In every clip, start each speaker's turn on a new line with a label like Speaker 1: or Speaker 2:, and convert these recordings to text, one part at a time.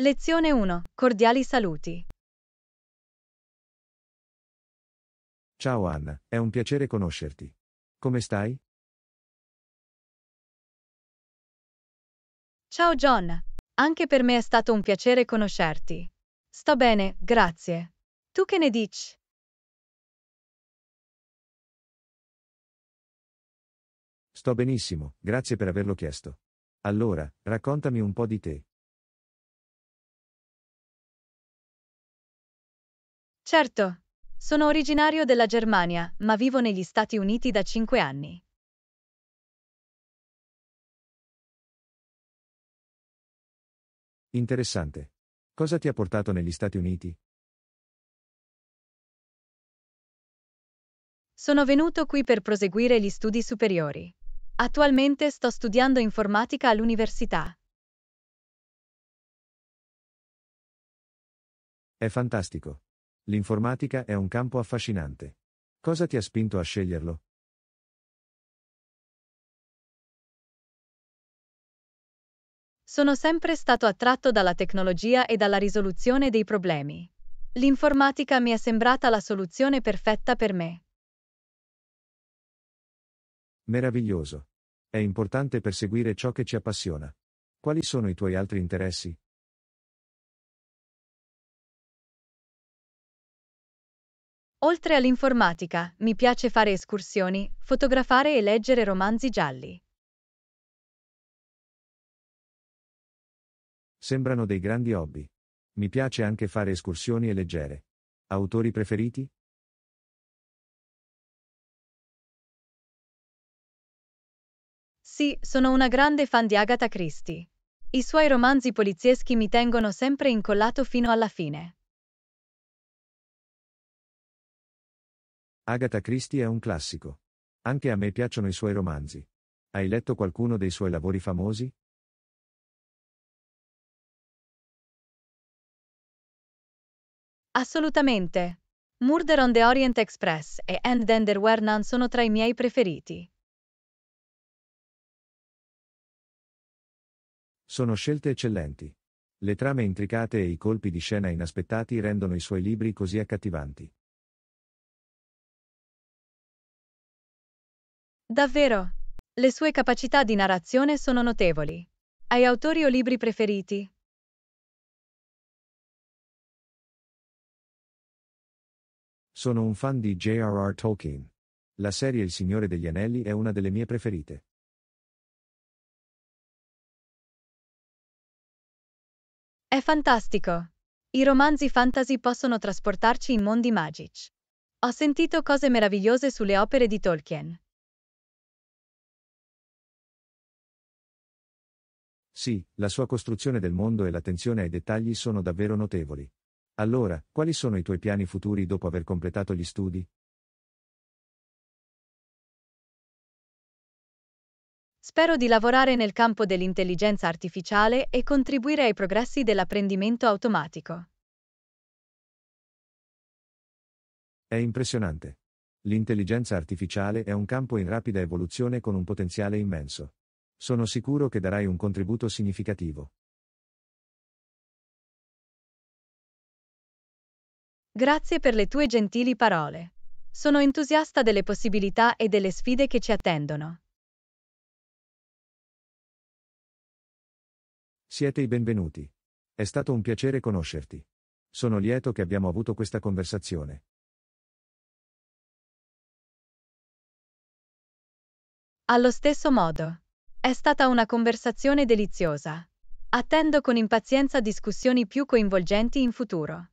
Speaker 1: Lezione 1. Cordiali saluti.
Speaker 2: Ciao Anna, è un piacere conoscerti. Come stai?
Speaker 3: Ciao John, anche per me è stato un piacere conoscerti. Sto bene, grazie. Tu che ne dici?
Speaker 2: Sto benissimo, grazie per averlo chiesto. Allora, raccontami un po' di te.
Speaker 1: Certo, sono originario della Germania, ma vivo negli Stati Uniti da 5 anni.
Speaker 2: Interessante. Cosa ti ha portato negli Stati Uniti?
Speaker 3: Sono venuto qui per proseguire gli studi superiori. Attualmente sto studiando informatica all'università.
Speaker 4: È fantastico. L'informatica è un campo
Speaker 2: affascinante. Cosa ti ha spinto a sceglierlo?
Speaker 3: Sono sempre stato attratto dalla tecnologia e dalla risoluzione dei problemi. L'informatica mi è sembrata la soluzione perfetta per me.
Speaker 4: Meraviglioso. È importante perseguire ciò che ci appassiona. Quali sono i tuoi altri interessi?
Speaker 1: Oltre
Speaker 3: all'informatica, mi piace fare escursioni, fotografare e leggere romanzi gialli.
Speaker 4: Sembrano dei
Speaker 2: grandi hobby. Mi piace anche fare escursioni e leggere. Autori preferiti?
Speaker 3: Sì, sono una grande fan di Agatha Christie. I suoi romanzi polizieschi mi tengono sempre incollato fino alla fine.
Speaker 4: Agatha Christie è un classico. Anche a me piacciono i suoi romanzi. Hai letto qualcuno dei suoi lavori famosi?
Speaker 3: Assolutamente. Murder on the Orient Express e And Then There Were None sono tra i miei preferiti.
Speaker 4: Sono scelte eccellenti. Le trame intricate e i colpi di scena inaspettati rendono i suoi libri così accattivanti.
Speaker 3: Davvero, le sue capacità di narrazione sono notevoli. Hai autori o libri preferiti?
Speaker 2: Sono un fan di J.R.R. Tolkien. La serie Il Signore degli Anelli è una delle mie preferite.
Speaker 1: È
Speaker 3: fantastico! I romanzi fantasy possono trasportarci in mondi magici. Ho sentito cose meravigliose sulle opere di Tolkien.
Speaker 4: Sì, la sua costruzione del mondo e l'attenzione ai dettagli sono davvero notevoli. Allora, quali sono i tuoi piani futuri dopo aver completato gli studi?
Speaker 3: Spero di lavorare nel campo dell'intelligenza artificiale e contribuire ai progressi dell'apprendimento automatico.
Speaker 4: È impressionante. L'intelligenza artificiale è un campo in rapida evoluzione con un potenziale immenso. Sono sicuro che darai un contributo significativo.
Speaker 3: Grazie per le tue gentili parole. Sono entusiasta delle possibilità e delle sfide che ci attendono.
Speaker 4: Siete i benvenuti. È stato un piacere conoscerti. Sono lieto che abbiamo avuto questa conversazione.
Speaker 3: Allo stesso modo. È stata una conversazione deliziosa. Attendo con impazienza discussioni più coinvolgenti in futuro.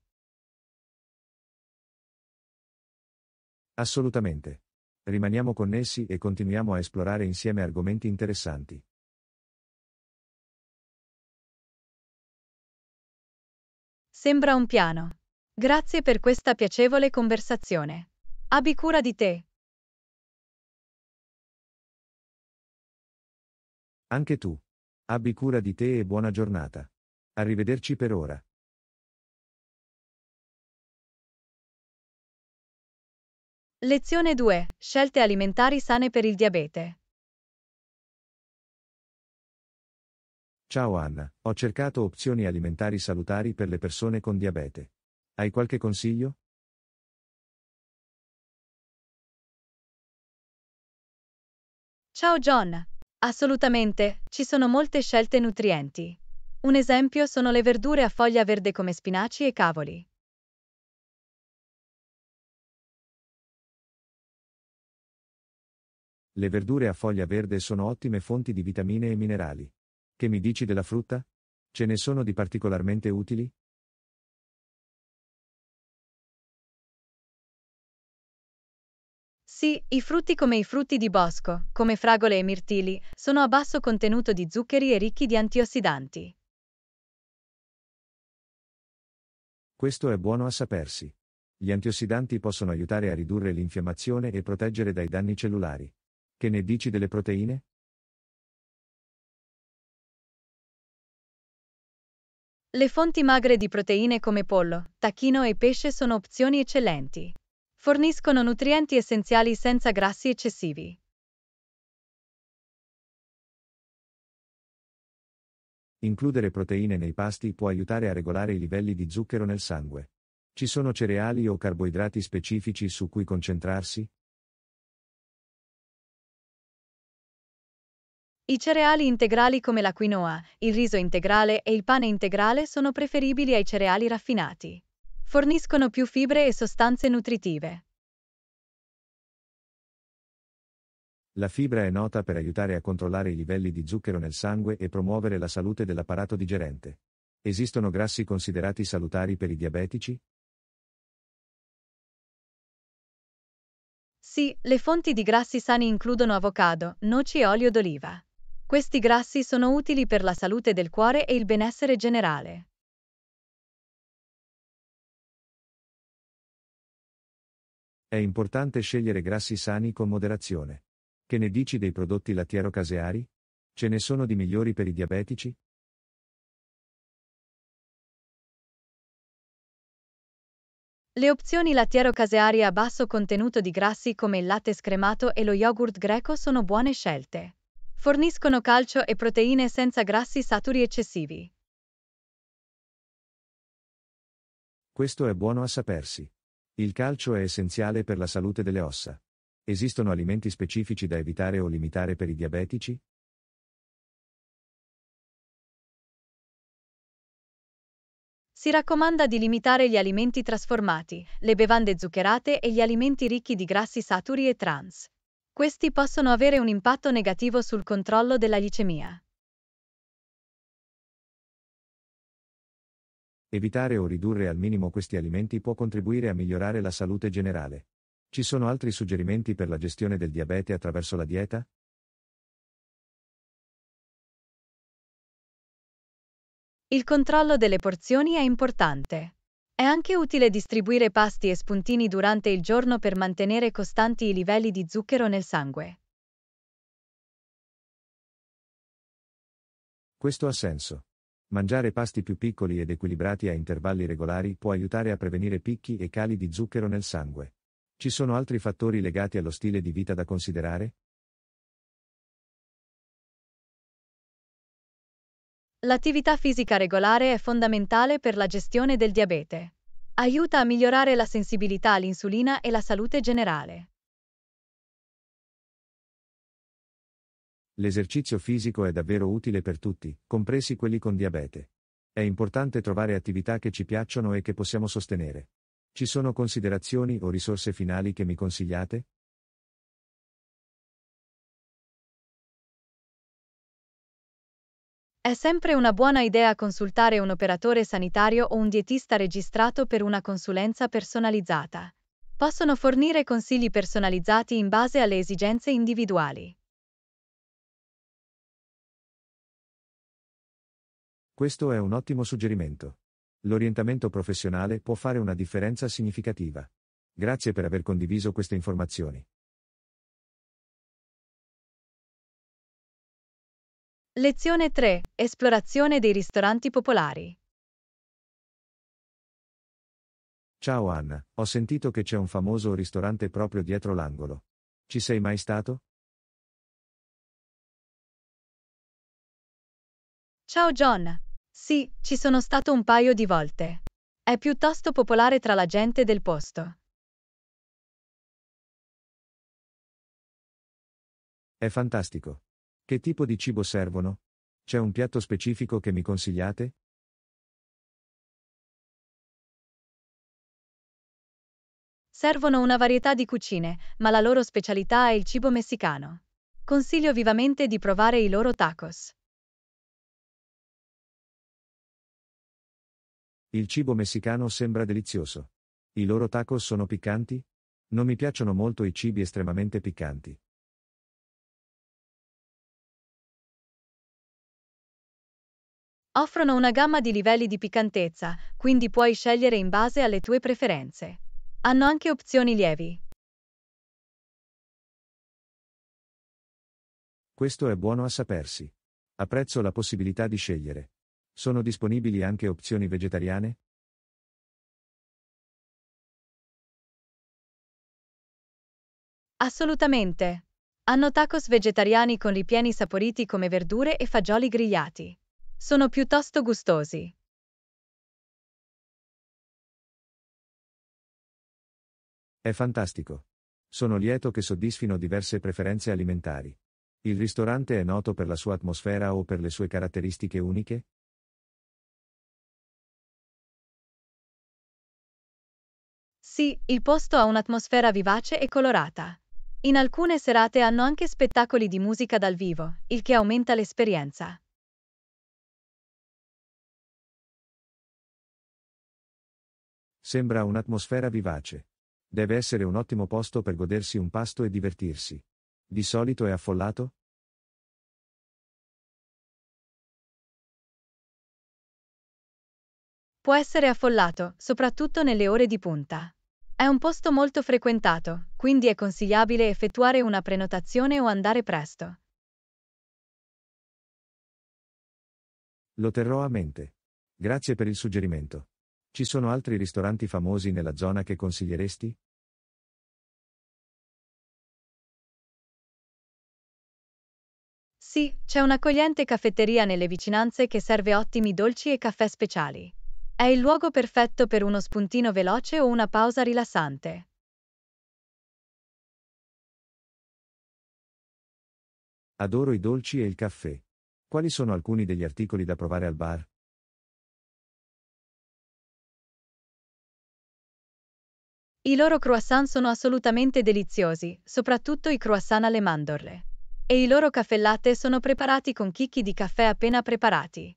Speaker 4: Assolutamente. Rimaniamo connessi e continuiamo a esplorare insieme argomenti interessanti.
Speaker 1: Sembra un piano. Grazie per questa piacevole conversazione. Abbi cura di te.
Speaker 2: Anche tu. Abbi cura di te e buona giornata. Arrivederci per ora.
Speaker 3: Lezione 2. Scelte alimentari sane per il diabete.
Speaker 4: Ciao Anna, ho cercato opzioni alimentari salutari per le persone con diabete. Hai qualche consiglio?
Speaker 3: Ciao John, Assolutamente, ci sono molte scelte nutrienti. Un esempio sono le verdure a foglia verde come spinaci e cavoli.
Speaker 4: Le verdure a foglia verde sono ottime fonti di vitamine e minerali. Che mi dici della frutta? Ce ne sono di particolarmente
Speaker 2: utili?
Speaker 3: Sì, i frutti come i frutti di bosco, come fragole e mirtilli, sono a basso contenuto di zuccheri e ricchi di antiossidanti.
Speaker 4: Questo è buono a sapersi. Gli antiossidanti possono aiutare a ridurre l'infiammazione e proteggere dai danni cellulari. Che ne dici delle proteine?
Speaker 2: Le
Speaker 1: fonti
Speaker 3: magre di proteine come pollo, tacchino e pesce sono opzioni eccellenti forniscono nutrienti essenziali senza grassi eccessivi.
Speaker 4: Includere proteine nei pasti può aiutare a regolare i livelli di zucchero nel sangue. Ci sono cereali o carboidrati specifici su cui concentrarsi?
Speaker 3: I cereali integrali come la quinoa, il riso integrale e il pane integrale sono preferibili ai cereali raffinati forniscono più fibre e sostanze nutritive.
Speaker 4: La fibra è nota per aiutare a controllare i livelli di zucchero nel sangue e promuovere la salute dell'apparato digerente. Esistono grassi considerati salutari per i diabetici?
Speaker 3: Sì, le fonti di grassi sani includono avocado, noci e olio d'oliva. Questi grassi sono utili per la salute del cuore e il benessere generale.
Speaker 4: È importante scegliere grassi sani con moderazione. Che ne dici dei prodotti lattiero-caseari? Ce ne sono di migliori per i diabetici?
Speaker 3: Le opzioni lattiero-caseari a basso contenuto di grassi come il latte scremato e lo yogurt greco sono buone scelte. Forniscono calcio e proteine senza grassi saturi eccessivi.
Speaker 4: Questo è buono a sapersi. Il calcio è essenziale per la salute delle ossa. Esistono alimenti specifici da evitare o limitare per i diabetici?
Speaker 3: Si raccomanda di limitare gli alimenti trasformati, le bevande zuccherate e gli alimenti ricchi di grassi saturi e trans. Questi possono avere un impatto negativo sul controllo della glicemia.
Speaker 4: Evitare o ridurre al minimo questi alimenti può contribuire a migliorare la salute generale. Ci sono altri suggerimenti per la gestione del diabete attraverso la dieta?
Speaker 3: Il controllo delle porzioni è importante. È anche utile distribuire pasti e spuntini durante il giorno per mantenere costanti i livelli di zucchero nel sangue.
Speaker 4: Questo ha senso. Mangiare pasti più piccoli ed equilibrati a intervalli regolari può aiutare a prevenire picchi e cali di zucchero nel sangue. Ci sono altri fattori legati allo stile di vita da considerare?
Speaker 3: L'attività fisica regolare è fondamentale per la gestione del diabete. Aiuta a migliorare la sensibilità all'insulina e la salute generale.
Speaker 4: L'esercizio fisico è davvero utile per tutti, compresi quelli con diabete. È importante trovare attività che ci piacciono e che possiamo sostenere. Ci sono considerazioni o risorse finali che mi consigliate?
Speaker 3: È sempre una buona idea consultare un operatore sanitario o un dietista registrato per una consulenza personalizzata. Possono fornire consigli personalizzati in base alle esigenze individuali.
Speaker 4: Questo è un ottimo suggerimento. L'orientamento professionale può fare una differenza significativa. Grazie per aver condiviso queste informazioni.
Speaker 3: Lezione 3. Esplorazione dei ristoranti popolari.
Speaker 4: Ciao Anna, ho sentito che c'è un famoso
Speaker 2: ristorante proprio dietro l'angolo. Ci sei mai stato?
Speaker 3: Ciao John, sì, ci sono stato un paio di volte. È piuttosto popolare tra la gente del posto.
Speaker 2: È fantastico. Che tipo di cibo servono? C'è un piatto specifico che mi consigliate?
Speaker 3: Servono una varietà di cucine, ma la loro specialità è il cibo messicano. Consiglio vivamente di provare i loro tacos.
Speaker 4: Il cibo messicano sembra delizioso. I loro tacos sono piccanti? Non mi piacciono molto i cibi estremamente piccanti.
Speaker 3: Offrono una gamma di livelli di piccantezza, quindi puoi scegliere in base alle tue preferenze. Hanno anche opzioni lievi.
Speaker 4: Questo è buono a sapersi. Apprezzo la possibilità di scegliere. Sono disponibili anche opzioni vegetariane?
Speaker 3: Assolutamente! Hanno tacos vegetariani con ripieni saporiti come verdure e fagioli grigliati. Sono piuttosto gustosi.
Speaker 2: È fantastico.
Speaker 4: Sono lieto che soddisfino diverse preferenze alimentari. Il ristorante è noto per la sua atmosfera o per le sue caratteristiche uniche?
Speaker 3: Sì, il posto ha un'atmosfera vivace e colorata. In alcune serate hanno anche spettacoli di musica dal vivo, il che aumenta l'esperienza.
Speaker 4: Sembra un'atmosfera vivace. Deve essere un ottimo posto per godersi un pasto e divertirsi. Di solito è affollato?
Speaker 3: Può essere affollato, soprattutto nelle ore di punta. È un posto molto frequentato, quindi è consigliabile effettuare una prenotazione o andare presto.
Speaker 4: Lo terrò a mente. Grazie per il suggerimento. Ci sono altri ristoranti famosi nella zona che consiglieresti?
Speaker 5: Sì,
Speaker 3: c'è un'accogliente caffetteria nelle vicinanze che serve ottimi dolci e caffè speciali. È il luogo perfetto per uno spuntino veloce o una pausa rilassante.
Speaker 2: Adoro i dolci e il caffè. Quali sono alcuni degli articoli da provare al bar?
Speaker 3: I loro croissant sono assolutamente deliziosi, soprattutto i croissant alle mandorle. E i loro caffè latte sono preparati con chicchi di caffè appena preparati.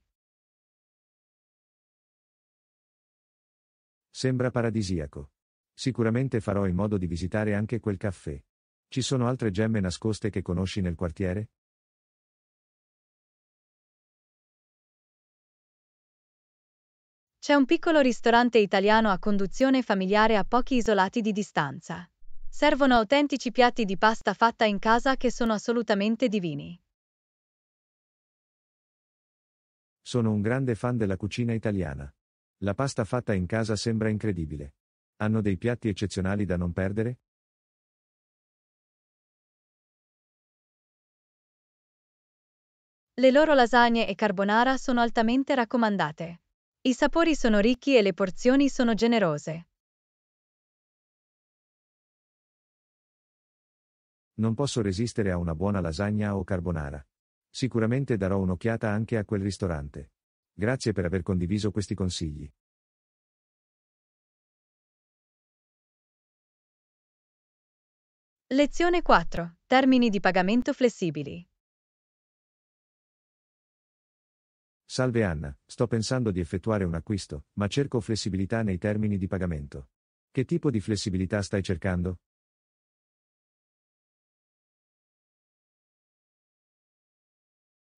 Speaker 4: Sembra paradisiaco. Sicuramente farò in modo di visitare anche quel caffè. Ci sono altre gemme nascoste che conosci nel quartiere?
Speaker 3: C'è un piccolo ristorante italiano a conduzione familiare a pochi isolati di distanza. Servono autentici piatti di pasta fatta in casa che sono assolutamente divini.
Speaker 4: Sono un grande fan della cucina italiana. La pasta fatta in casa sembra incredibile. Hanno dei piatti eccezionali da non perdere?
Speaker 3: Le loro lasagne e carbonara sono altamente raccomandate. I sapori sono ricchi e le porzioni sono generose.
Speaker 4: Non posso resistere a una buona lasagna o carbonara. Sicuramente darò un'occhiata anche a quel ristorante. Grazie per aver condiviso questi consigli.
Speaker 1: Lezione 4. Termini di pagamento flessibili.
Speaker 4: Salve Anna, sto pensando di effettuare un acquisto, ma cerco flessibilità nei termini di pagamento. Che tipo di flessibilità stai cercando?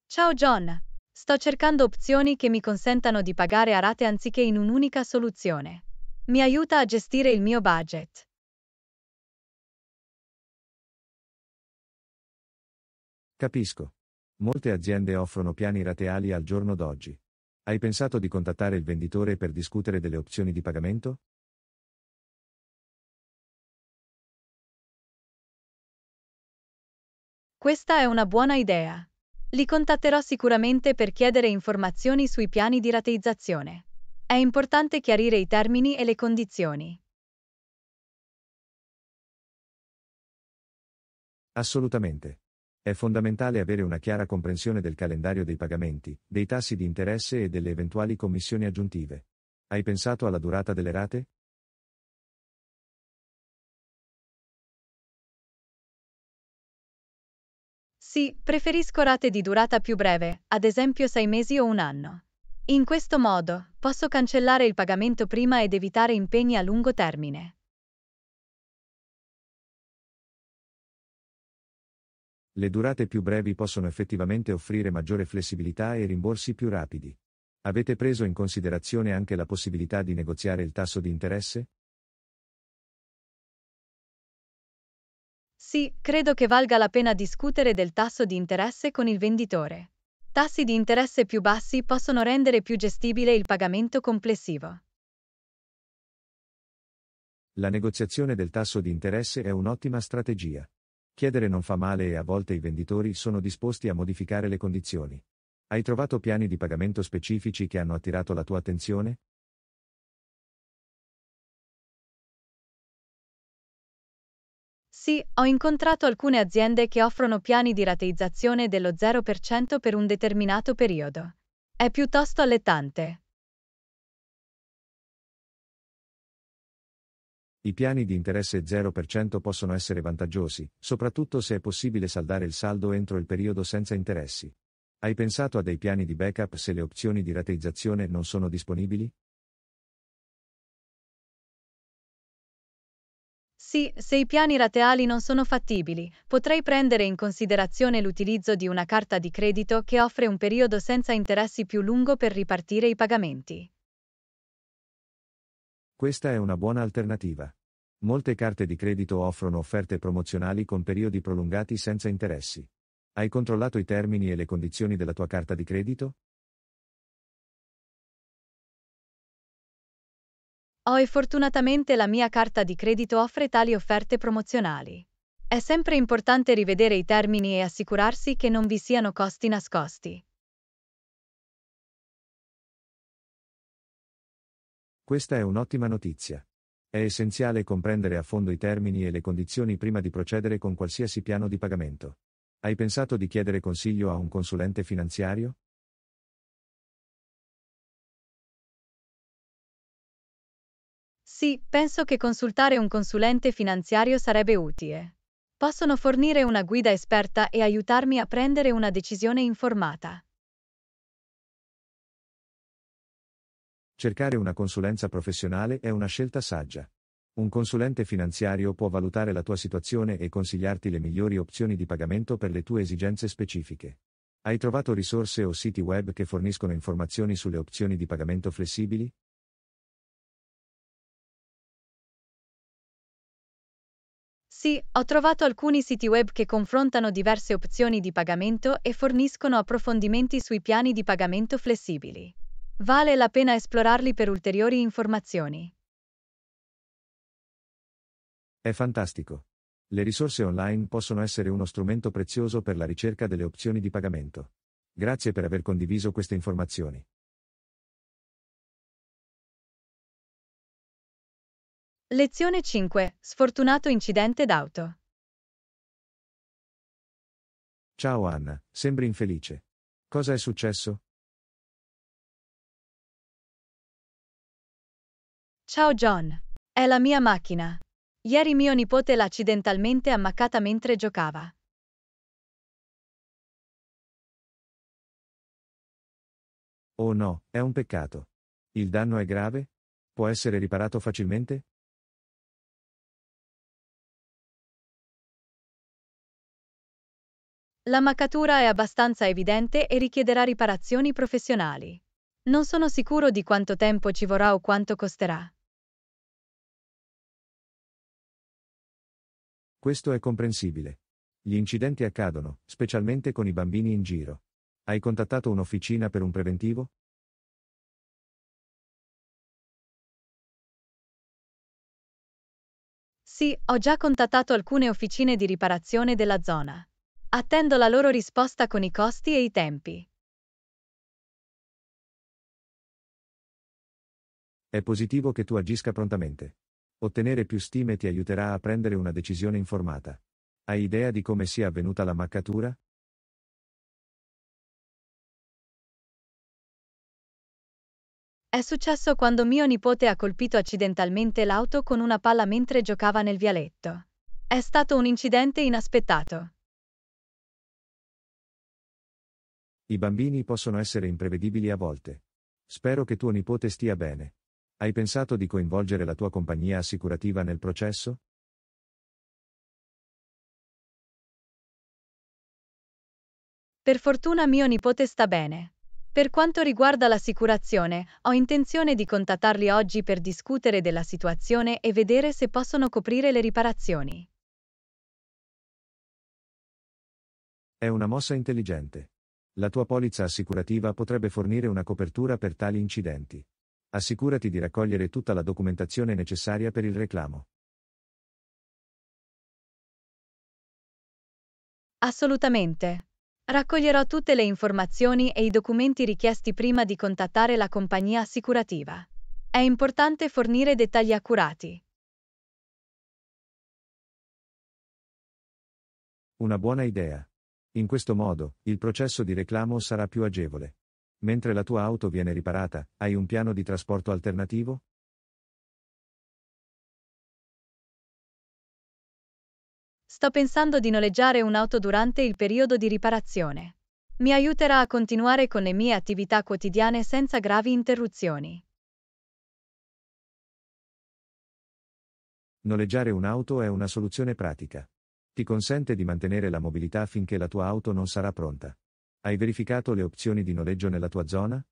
Speaker 3: Ciao John, Sto cercando opzioni che mi consentano di pagare a rate anziché in un'unica soluzione. Mi aiuta a gestire il mio budget.
Speaker 4: Capisco. Molte aziende offrono piani rateali al giorno d'oggi. Hai pensato di contattare il venditore per discutere delle opzioni di pagamento?
Speaker 3: Questa è una buona idea. Li contatterò sicuramente per chiedere informazioni sui piani di rateizzazione. È importante chiarire i termini e le condizioni.
Speaker 4: Assolutamente. È fondamentale avere una chiara comprensione del calendario dei pagamenti, dei tassi di interesse e delle eventuali commissioni aggiuntive. Hai pensato alla durata delle rate?
Speaker 3: Sì, preferisco rate di durata più breve, ad esempio sei mesi o un anno. In questo modo, posso cancellare il pagamento prima ed evitare impegni a lungo termine.
Speaker 4: Le durate più brevi possono effettivamente offrire maggiore flessibilità e rimborsi più rapidi. Avete preso in considerazione anche la possibilità di negoziare il tasso di interesse?
Speaker 3: Sì, credo che valga la pena discutere del tasso di interesse con il venditore. Tassi di interesse più bassi possono rendere più gestibile il pagamento complessivo.
Speaker 4: La negoziazione del tasso di interesse è un'ottima strategia. Chiedere non fa male e a volte i venditori sono disposti a modificare le condizioni. Hai trovato piani di pagamento specifici che hanno attirato la tua attenzione?
Speaker 3: Sì, ho incontrato alcune aziende che offrono piani di rateizzazione dello 0% per un determinato periodo. È piuttosto allettante.
Speaker 4: I piani di interesse 0% possono essere vantaggiosi, soprattutto se è possibile saldare il saldo entro il periodo senza interessi. Hai pensato a dei piani di backup se le opzioni di rateizzazione non sono disponibili?
Speaker 3: Sì, se i piani rateali non sono fattibili, potrei prendere in considerazione l'utilizzo di una carta di credito che offre un periodo senza interessi più lungo per ripartire i pagamenti.
Speaker 4: Questa è una buona alternativa. Molte carte di credito offrono offerte promozionali con periodi prolungati senza interessi. Hai controllato i termini e le condizioni della tua carta di credito?
Speaker 3: Oh e fortunatamente la mia carta di credito offre tali offerte promozionali. È sempre importante rivedere i termini e assicurarsi che non vi siano costi nascosti.
Speaker 4: Questa è un'ottima notizia. È essenziale comprendere a fondo i termini e le condizioni prima di procedere con qualsiasi piano di pagamento. Hai pensato di chiedere consiglio a un consulente finanziario?
Speaker 3: Sì, penso che consultare un consulente finanziario sarebbe utile. Possono fornire una guida esperta e aiutarmi a prendere una decisione informata.
Speaker 4: Cercare una consulenza professionale è una scelta saggia. Un consulente finanziario può valutare la tua situazione e consigliarti le migliori opzioni di pagamento per le tue esigenze specifiche. Hai trovato risorse o siti web che forniscono informazioni sulle opzioni di pagamento flessibili?
Speaker 3: Sì, ho trovato alcuni siti web che confrontano diverse opzioni di pagamento e forniscono approfondimenti sui piani di pagamento flessibili. Vale la pena esplorarli per ulteriori informazioni.
Speaker 4: È fantastico. Le risorse online possono essere uno strumento prezioso per la ricerca delle opzioni di pagamento. Grazie per aver condiviso queste informazioni.
Speaker 1: Lezione 5. Sfortunato incidente
Speaker 2: d'auto. Ciao Anna, sembri infelice. Cosa è successo?
Speaker 3: Ciao John. È la mia macchina. Ieri mio nipote l'ha accidentalmente ammaccata mentre giocava.
Speaker 2: Oh no, è un peccato. Il danno è grave? Può essere riparato facilmente?
Speaker 3: La maccatura è abbastanza evidente e richiederà riparazioni professionali. Non sono sicuro di quanto tempo ci vorrà o quanto costerà.
Speaker 4: Questo è comprensibile. Gli incidenti accadono, specialmente con i bambini in giro. Hai contattato un'officina per un preventivo?
Speaker 3: Sì, ho già contattato alcune officine di riparazione della zona. Attendo la loro risposta con i costi e i tempi.
Speaker 4: È positivo che tu agisca prontamente. Ottenere più stime ti aiuterà a prendere una decisione informata. Hai idea di come sia avvenuta la maccatura?
Speaker 3: È successo quando mio nipote ha colpito accidentalmente l'auto con una palla mentre giocava nel vialetto. È stato un incidente inaspettato.
Speaker 4: I bambini possono essere imprevedibili a volte. Spero che tuo nipote stia bene. Hai pensato di coinvolgere la tua compagnia assicurativa nel processo?
Speaker 3: Per fortuna mio nipote sta bene. Per quanto riguarda l'assicurazione, ho intenzione di contattarli oggi per discutere della situazione e vedere se possono coprire le riparazioni.
Speaker 4: È una mossa intelligente. La tua polizza assicurativa potrebbe fornire una copertura per tali incidenti. Assicurati di raccogliere tutta la documentazione necessaria per il reclamo.
Speaker 3: Assolutamente. Raccoglierò tutte le informazioni e i documenti richiesti prima di contattare la compagnia assicurativa. È importante fornire dettagli accurati.
Speaker 4: Una buona idea. In questo modo, il processo di reclamo sarà più agevole. Mentre la tua auto viene riparata, hai un piano di trasporto alternativo?
Speaker 3: Sto pensando di noleggiare un'auto durante il periodo di riparazione. Mi aiuterà a continuare con le mie attività quotidiane senza gravi interruzioni.
Speaker 4: Noleggiare un'auto è una soluzione pratica. Ti consente di mantenere la mobilità finché la tua auto non sarà pronta. Hai verificato le opzioni di noleggio nella tua zona?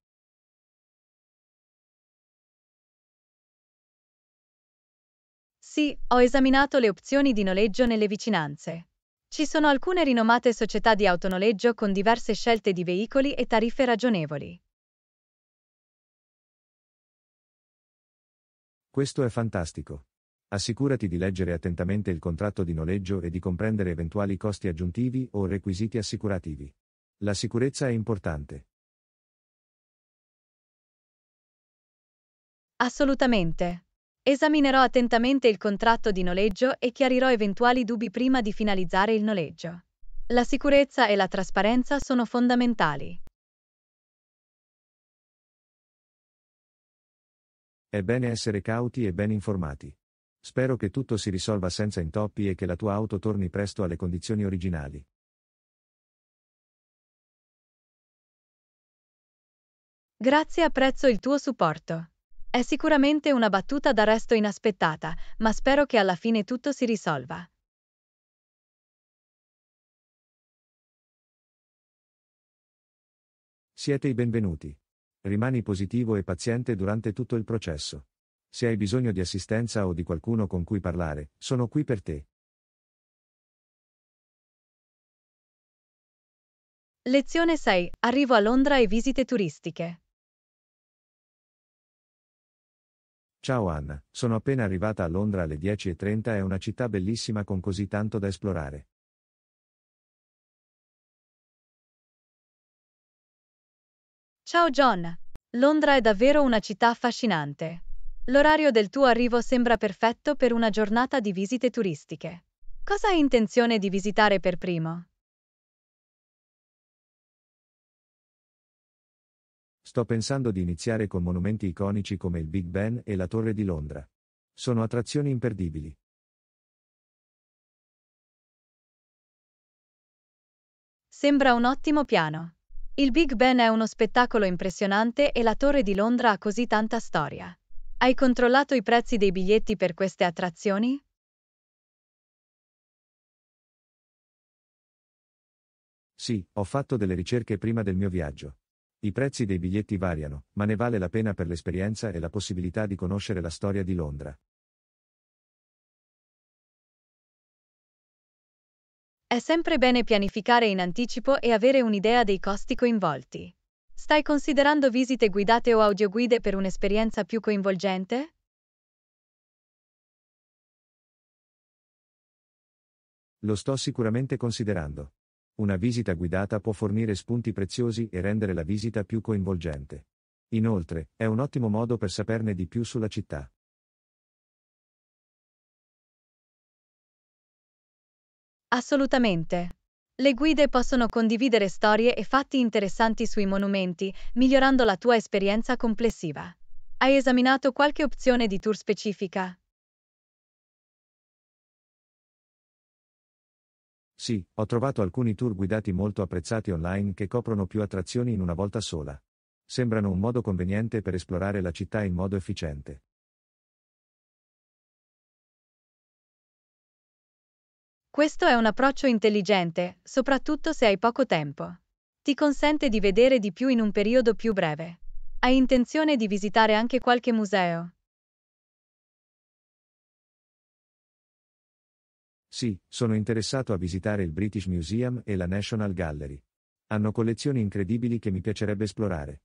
Speaker 3: Sì, ho esaminato le opzioni di noleggio nelle vicinanze. Ci sono alcune rinomate società di autonoleggio con diverse scelte di veicoli e tariffe ragionevoli.
Speaker 4: Questo è fantastico. Assicurati di leggere attentamente il contratto di noleggio e di comprendere eventuali costi aggiuntivi o requisiti assicurativi. La sicurezza è importante.
Speaker 3: Assolutamente. Esaminerò attentamente il contratto di noleggio e chiarirò eventuali dubbi prima di finalizzare il noleggio. La sicurezza e la trasparenza sono fondamentali.
Speaker 4: È bene essere cauti e ben informati. Spero che tutto si risolva senza intoppi e che la tua auto torni presto alle condizioni originali.
Speaker 3: Grazie, apprezzo il tuo supporto. È sicuramente una battuta d'arresto inaspettata, ma spero che alla fine tutto si risolva.
Speaker 4: Siete i benvenuti. Rimani positivo e paziente durante tutto il processo. Se hai bisogno di assistenza o di qualcuno con cui parlare, sono qui per te.
Speaker 1: Lezione 6.
Speaker 3: Arrivo a Londra e visite turistiche.
Speaker 4: Ciao Anna, sono appena arrivata a Londra alle 10.30, è una città bellissima con così tanto da esplorare.
Speaker 3: Ciao John, Londra è davvero una città affascinante. L'orario del tuo arrivo sembra perfetto per una giornata di visite turistiche. Cosa hai intenzione di visitare per primo?
Speaker 4: Sto pensando di iniziare con monumenti iconici come il Big Ben e la Torre di Londra. Sono attrazioni imperdibili.
Speaker 3: Sembra un ottimo piano. Il Big Ben è uno spettacolo impressionante e la Torre di Londra ha così tanta storia. Hai controllato i prezzi dei biglietti per queste attrazioni?
Speaker 4: Sì, ho fatto delle ricerche prima del mio viaggio. I prezzi dei biglietti variano, ma ne vale la pena per l'esperienza e la possibilità di conoscere la storia di Londra.
Speaker 3: È sempre bene pianificare in anticipo e avere un'idea dei costi coinvolti. Stai considerando visite guidate o audioguide per un'esperienza più coinvolgente?
Speaker 4: Lo sto sicuramente considerando. Una visita guidata può fornire spunti preziosi e rendere la visita più coinvolgente. Inoltre, è un ottimo modo per saperne di più sulla città.
Speaker 3: Assolutamente. Le guide possono condividere storie e fatti interessanti sui monumenti, migliorando la tua esperienza complessiva. Hai esaminato qualche opzione di tour specifica?
Speaker 4: Sì, ho trovato alcuni tour guidati molto apprezzati online che coprono più attrazioni in una volta sola. Sembrano un modo conveniente per esplorare la città in modo efficiente.
Speaker 3: Questo è un approccio intelligente, soprattutto se hai poco tempo. Ti consente di vedere di più in un periodo più breve. Hai intenzione di visitare anche qualche museo?
Speaker 4: Sì, sono interessato a visitare il British Museum e la National Gallery. Hanno collezioni incredibili che mi piacerebbe esplorare.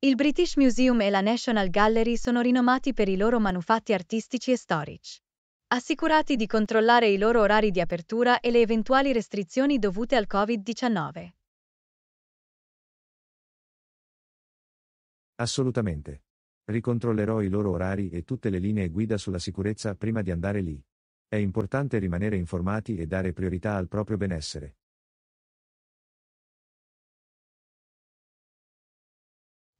Speaker 3: Il British Museum e la National Gallery sono rinomati per i loro manufatti artistici e storici. Assicurati di controllare i loro orari di apertura e le eventuali restrizioni dovute al Covid-19.
Speaker 4: Assolutamente. Ricontrollerò i loro orari e tutte le linee guida sulla sicurezza prima di andare lì. È importante rimanere informati e dare priorità al proprio benessere.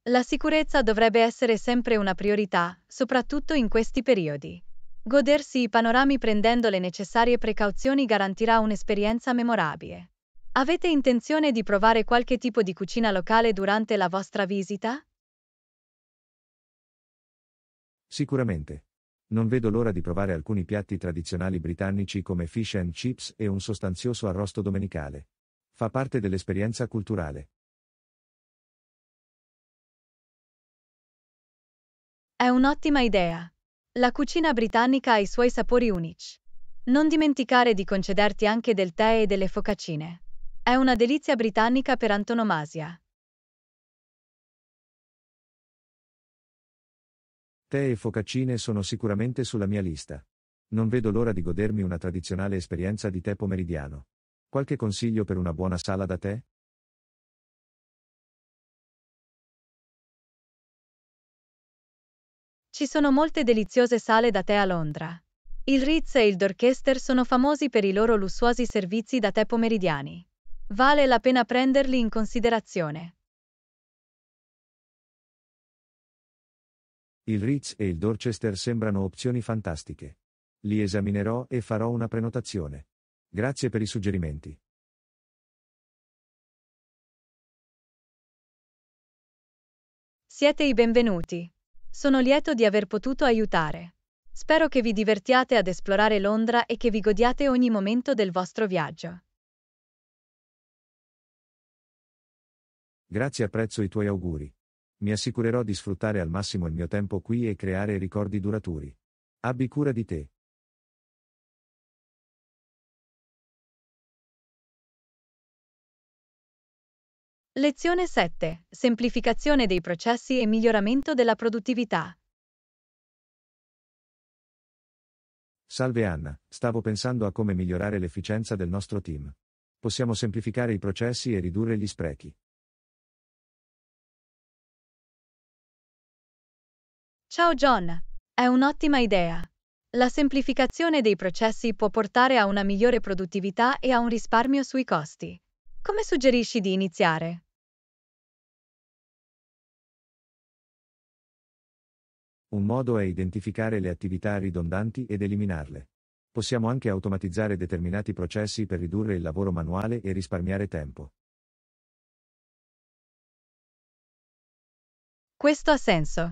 Speaker 3: La sicurezza dovrebbe essere sempre una priorità, soprattutto in questi periodi. Godersi i panorami prendendo le necessarie precauzioni garantirà un'esperienza memorabile. Avete intenzione di provare qualche tipo di cucina locale durante la vostra visita?
Speaker 4: Sicuramente. Non vedo l'ora di provare alcuni piatti tradizionali britannici come fish and chips e un sostanzioso arrosto domenicale. Fa parte dell'esperienza culturale.
Speaker 1: È un'ottima
Speaker 3: idea. La cucina britannica ha i suoi sapori unici. Non dimenticare di concederti anche del tè e delle focaccine. È una delizia britannica per antonomasia.
Speaker 4: Tè e focaccine sono sicuramente sulla mia lista. Non vedo l'ora di godermi una tradizionale esperienza di tè pomeridiano. Qualche consiglio per una buona sala da tè?
Speaker 3: Ci sono molte deliziose sale da tè a Londra. Il Ritz e il Dorchester sono famosi per i loro lussuosi servizi da tè pomeridiani. Vale la pena prenderli in considerazione.
Speaker 4: Il Ritz e il Dorchester sembrano opzioni fantastiche. Li esaminerò e farò una prenotazione. Grazie per i suggerimenti.
Speaker 3: Siete i benvenuti. Sono lieto di aver potuto aiutare. Spero che vi divertiate ad esplorare Londra e che vi godiate ogni momento del vostro viaggio.
Speaker 4: Grazie apprezzo i tuoi auguri. Mi assicurerò di sfruttare al massimo il mio tempo qui e creare ricordi duraturi. Abbi cura di te.
Speaker 3: Lezione 7. Semplificazione dei processi e miglioramento della produttività.
Speaker 4: Salve Anna, stavo pensando a come migliorare l'efficienza del nostro team. Possiamo semplificare i processi e ridurre gli sprechi.
Speaker 1: Ciao John,
Speaker 3: è un'ottima idea. La semplificazione dei processi può portare a una migliore produttività e a un risparmio sui costi. Come suggerisci di iniziare?
Speaker 2: Un
Speaker 4: modo è identificare le attività ridondanti ed eliminarle. Possiamo anche automatizzare determinati processi per ridurre il lavoro manuale e risparmiare tempo.
Speaker 3: Questo ha senso.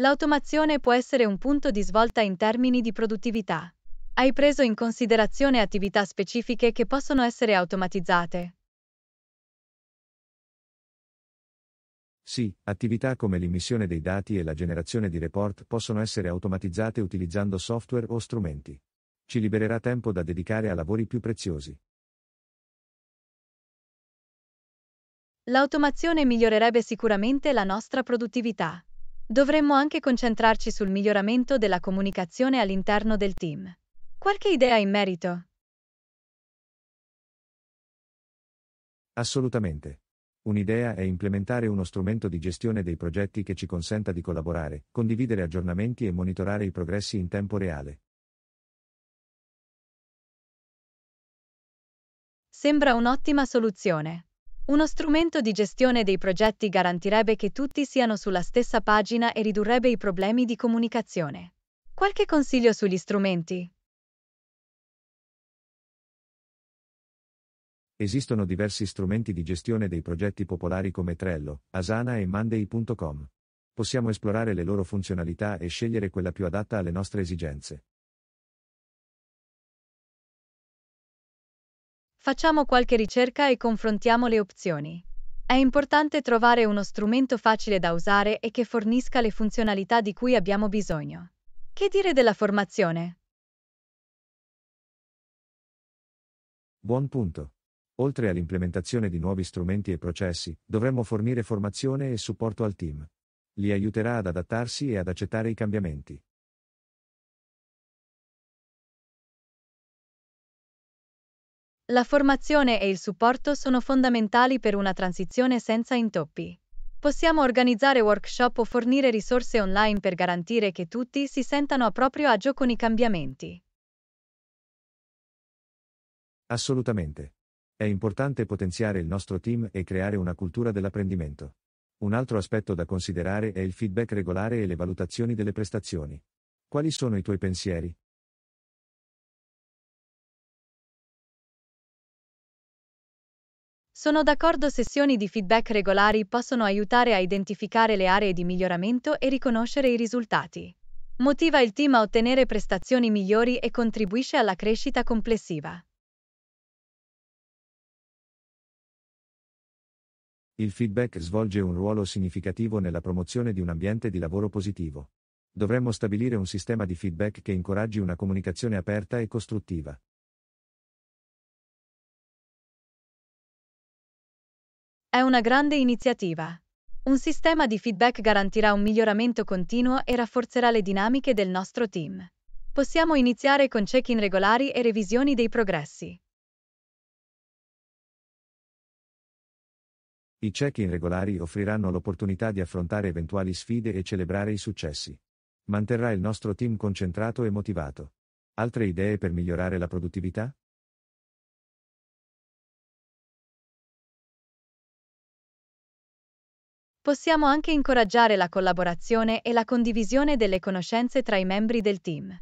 Speaker 3: L'automazione può essere un punto di svolta in termini di produttività. Hai preso in considerazione attività specifiche che possono essere automatizzate,
Speaker 4: Sì, attività come l'immissione dei dati e la generazione di report possono essere automatizzate utilizzando software o strumenti. Ci libererà tempo da dedicare a lavori più preziosi.
Speaker 3: L'automazione migliorerebbe sicuramente la nostra produttività. Dovremmo anche concentrarci sul miglioramento della comunicazione all'interno del team. Qualche idea in merito?
Speaker 4: Assolutamente. Un'idea è implementare uno strumento di gestione dei progetti che ci consenta di collaborare, condividere aggiornamenti e monitorare i progressi in tempo reale.
Speaker 3: Sembra un'ottima soluzione. Uno strumento di gestione dei progetti garantirebbe che tutti siano sulla stessa pagina e ridurrebbe i problemi di comunicazione. Qualche consiglio sugli strumenti?
Speaker 4: Esistono diversi strumenti di gestione dei progetti popolari come Trello, Asana e Monday.com. Possiamo esplorare le loro funzionalità e scegliere quella più adatta alle nostre esigenze.
Speaker 3: Facciamo qualche ricerca e confrontiamo le opzioni. È importante trovare uno strumento facile da usare e che fornisca le funzionalità di cui abbiamo bisogno. Che dire della formazione?
Speaker 4: Buon punto. Oltre all'implementazione di nuovi strumenti e processi, dovremmo fornire formazione e supporto al team. Li aiuterà ad adattarsi e ad accettare i cambiamenti.
Speaker 3: La formazione e il supporto sono fondamentali per una transizione senza intoppi. Possiamo organizzare workshop o fornire risorse online per garantire che tutti si sentano a proprio agio con i cambiamenti.
Speaker 4: Assolutamente. È importante potenziare il nostro team e creare una cultura dell'apprendimento. Un altro aspetto da considerare è il feedback regolare e le valutazioni delle prestazioni. Quali sono i tuoi pensieri?
Speaker 3: Sono d'accordo sessioni di feedback regolari possono aiutare a identificare le aree di miglioramento e riconoscere i risultati. Motiva il team a ottenere prestazioni migliori e contribuisce alla crescita complessiva.
Speaker 2: Il feedback
Speaker 4: svolge un ruolo significativo nella promozione di un ambiente di lavoro positivo. Dovremmo stabilire un sistema di feedback che incoraggi una comunicazione aperta e costruttiva.
Speaker 3: È una grande iniziativa. Un sistema di feedback garantirà un miglioramento continuo e rafforzerà le dinamiche del nostro team. Possiamo iniziare con check-in regolari e revisioni dei progressi.
Speaker 4: I check-in regolari offriranno l'opportunità di affrontare eventuali sfide e celebrare i successi. Manterrà il nostro team concentrato e motivato. Altre idee per migliorare la produttività?
Speaker 3: Possiamo anche incoraggiare la collaborazione e la condivisione delle conoscenze tra i membri del team.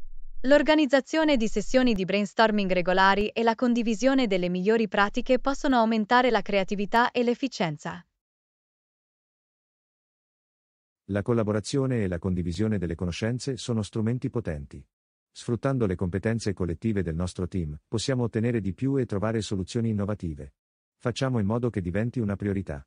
Speaker 3: L'organizzazione di sessioni di brainstorming regolari e la condivisione delle migliori pratiche possono aumentare la creatività e l'efficienza.
Speaker 4: La collaborazione e la condivisione delle conoscenze sono strumenti potenti. Sfruttando le competenze collettive del nostro team, possiamo ottenere di più e trovare soluzioni innovative. Facciamo in modo che diventi una priorità.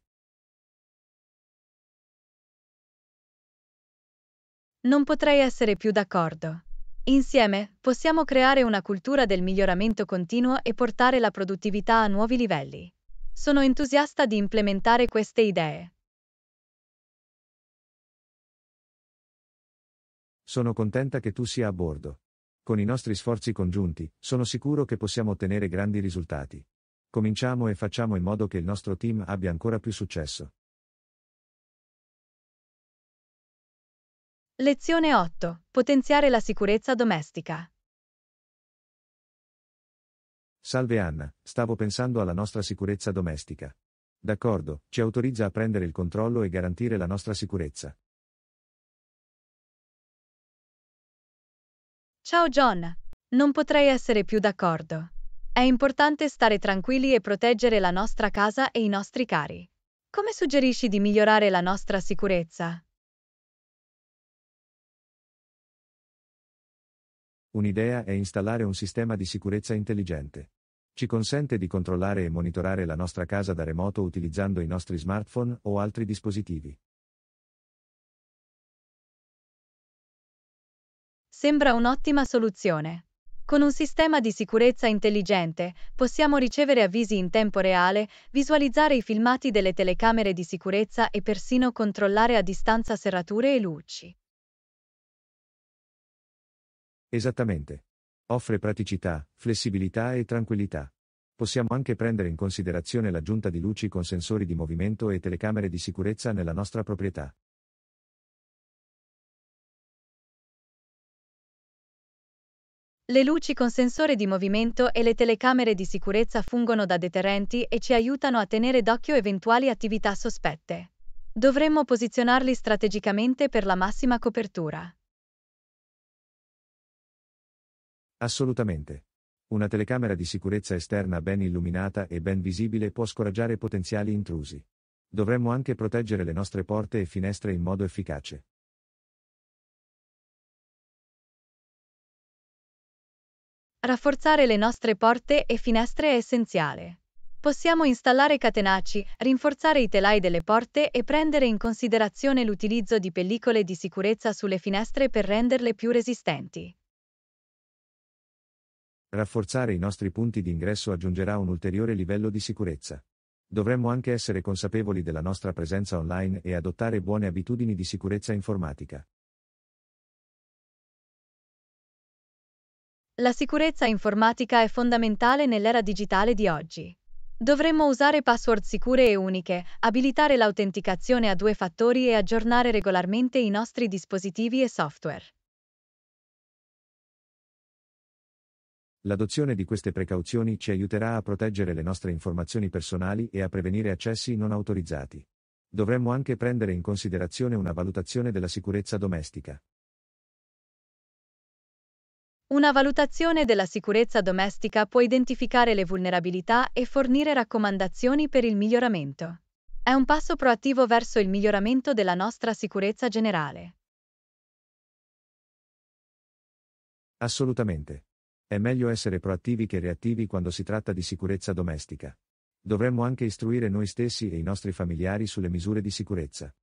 Speaker 3: Non potrei essere più d'accordo. Insieme, possiamo creare una cultura del miglioramento continuo e portare la produttività a nuovi livelli. Sono entusiasta di implementare queste idee.
Speaker 4: Sono contenta che tu sia a bordo. Con i nostri sforzi congiunti, sono sicuro che possiamo ottenere grandi risultati. Cominciamo e facciamo in modo che il nostro team abbia ancora più successo.
Speaker 1: Lezione 8.
Speaker 3: Potenziare la sicurezza domestica.
Speaker 4: Salve Anna, stavo pensando alla nostra sicurezza domestica. D'accordo, ci autorizza a prendere il controllo e garantire la nostra sicurezza.
Speaker 3: Ciao John, non potrei essere più d'accordo. È importante stare tranquilli e proteggere la nostra casa e i nostri cari. Come suggerisci di migliorare la nostra sicurezza?
Speaker 4: Un'idea è installare un sistema di sicurezza intelligente. Ci consente di controllare e monitorare la nostra casa da remoto utilizzando i nostri smartphone o altri dispositivi.
Speaker 3: Sembra un'ottima soluzione. Con un sistema di sicurezza intelligente possiamo ricevere avvisi in tempo reale, visualizzare i filmati delle telecamere di sicurezza e persino controllare a distanza serrature e luci.
Speaker 4: Esattamente. Offre praticità, flessibilità e tranquillità. Possiamo anche prendere in considerazione l'aggiunta di luci con sensori di movimento e telecamere di sicurezza nella nostra proprietà.
Speaker 3: Le luci con sensore di movimento e le telecamere di sicurezza fungono da deterrenti e ci aiutano a tenere d'occhio eventuali attività sospette. Dovremmo posizionarli strategicamente per la massima copertura.
Speaker 4: Assolutamente. Una telecamera di sicurezza esterna ben illuminata e ben visibile può scoraggiare potenziali intrusi. Dovremmo anche proteggere le nostre porte e finestre in modo efficace.
Speaker 3: Rafforzare le nostre porte e finestre è essenziale. Possiamo installare catenacci, rinforzare i telai delle porte e prendere in considerazione l'utilizzo di pellicole di sicurezza sulle finestre per renderle più resistenti.
Speaker 4: Rafforzare i nostri punti di ingresso aggiungerà un ulteriore livello di sicurezza. Dovremmo anche essere consapevoli della nostra presenza online e adottare buone abitudini di sicurezza informatica.
Speaker 3: La sicurezza informatica è fondamentale nell'era digitale di oggi. Dovremmo usare password sicure e uniche, abilitare l'autenticazione a due fattori e aggiornare regolarmente i nostri dispositivi e software.
Speaker 4: L'adozione di queste precauzioni ci aiuterà a proteggere le nostre informazioni personali e a prevenire accessi non autorizzati. Dovremmo anche prendere in considerazione una valutazione della sicurezza domestica.
Speaker 3: Una valutazione della sicurezza domestica può identificare le vulnerabilità e fornire raccomandazioni per il miglioramento. È un passo proattivo verso il miglioramento della nostra sicurezza generale.
Speaker 4: Assolutamente. È meglio essere proattivi che reattivi quando si tratta di sicurezza domestica. Dovremmo anche istruire noi stessi e i nostri familiari sulle misure di sicurezza.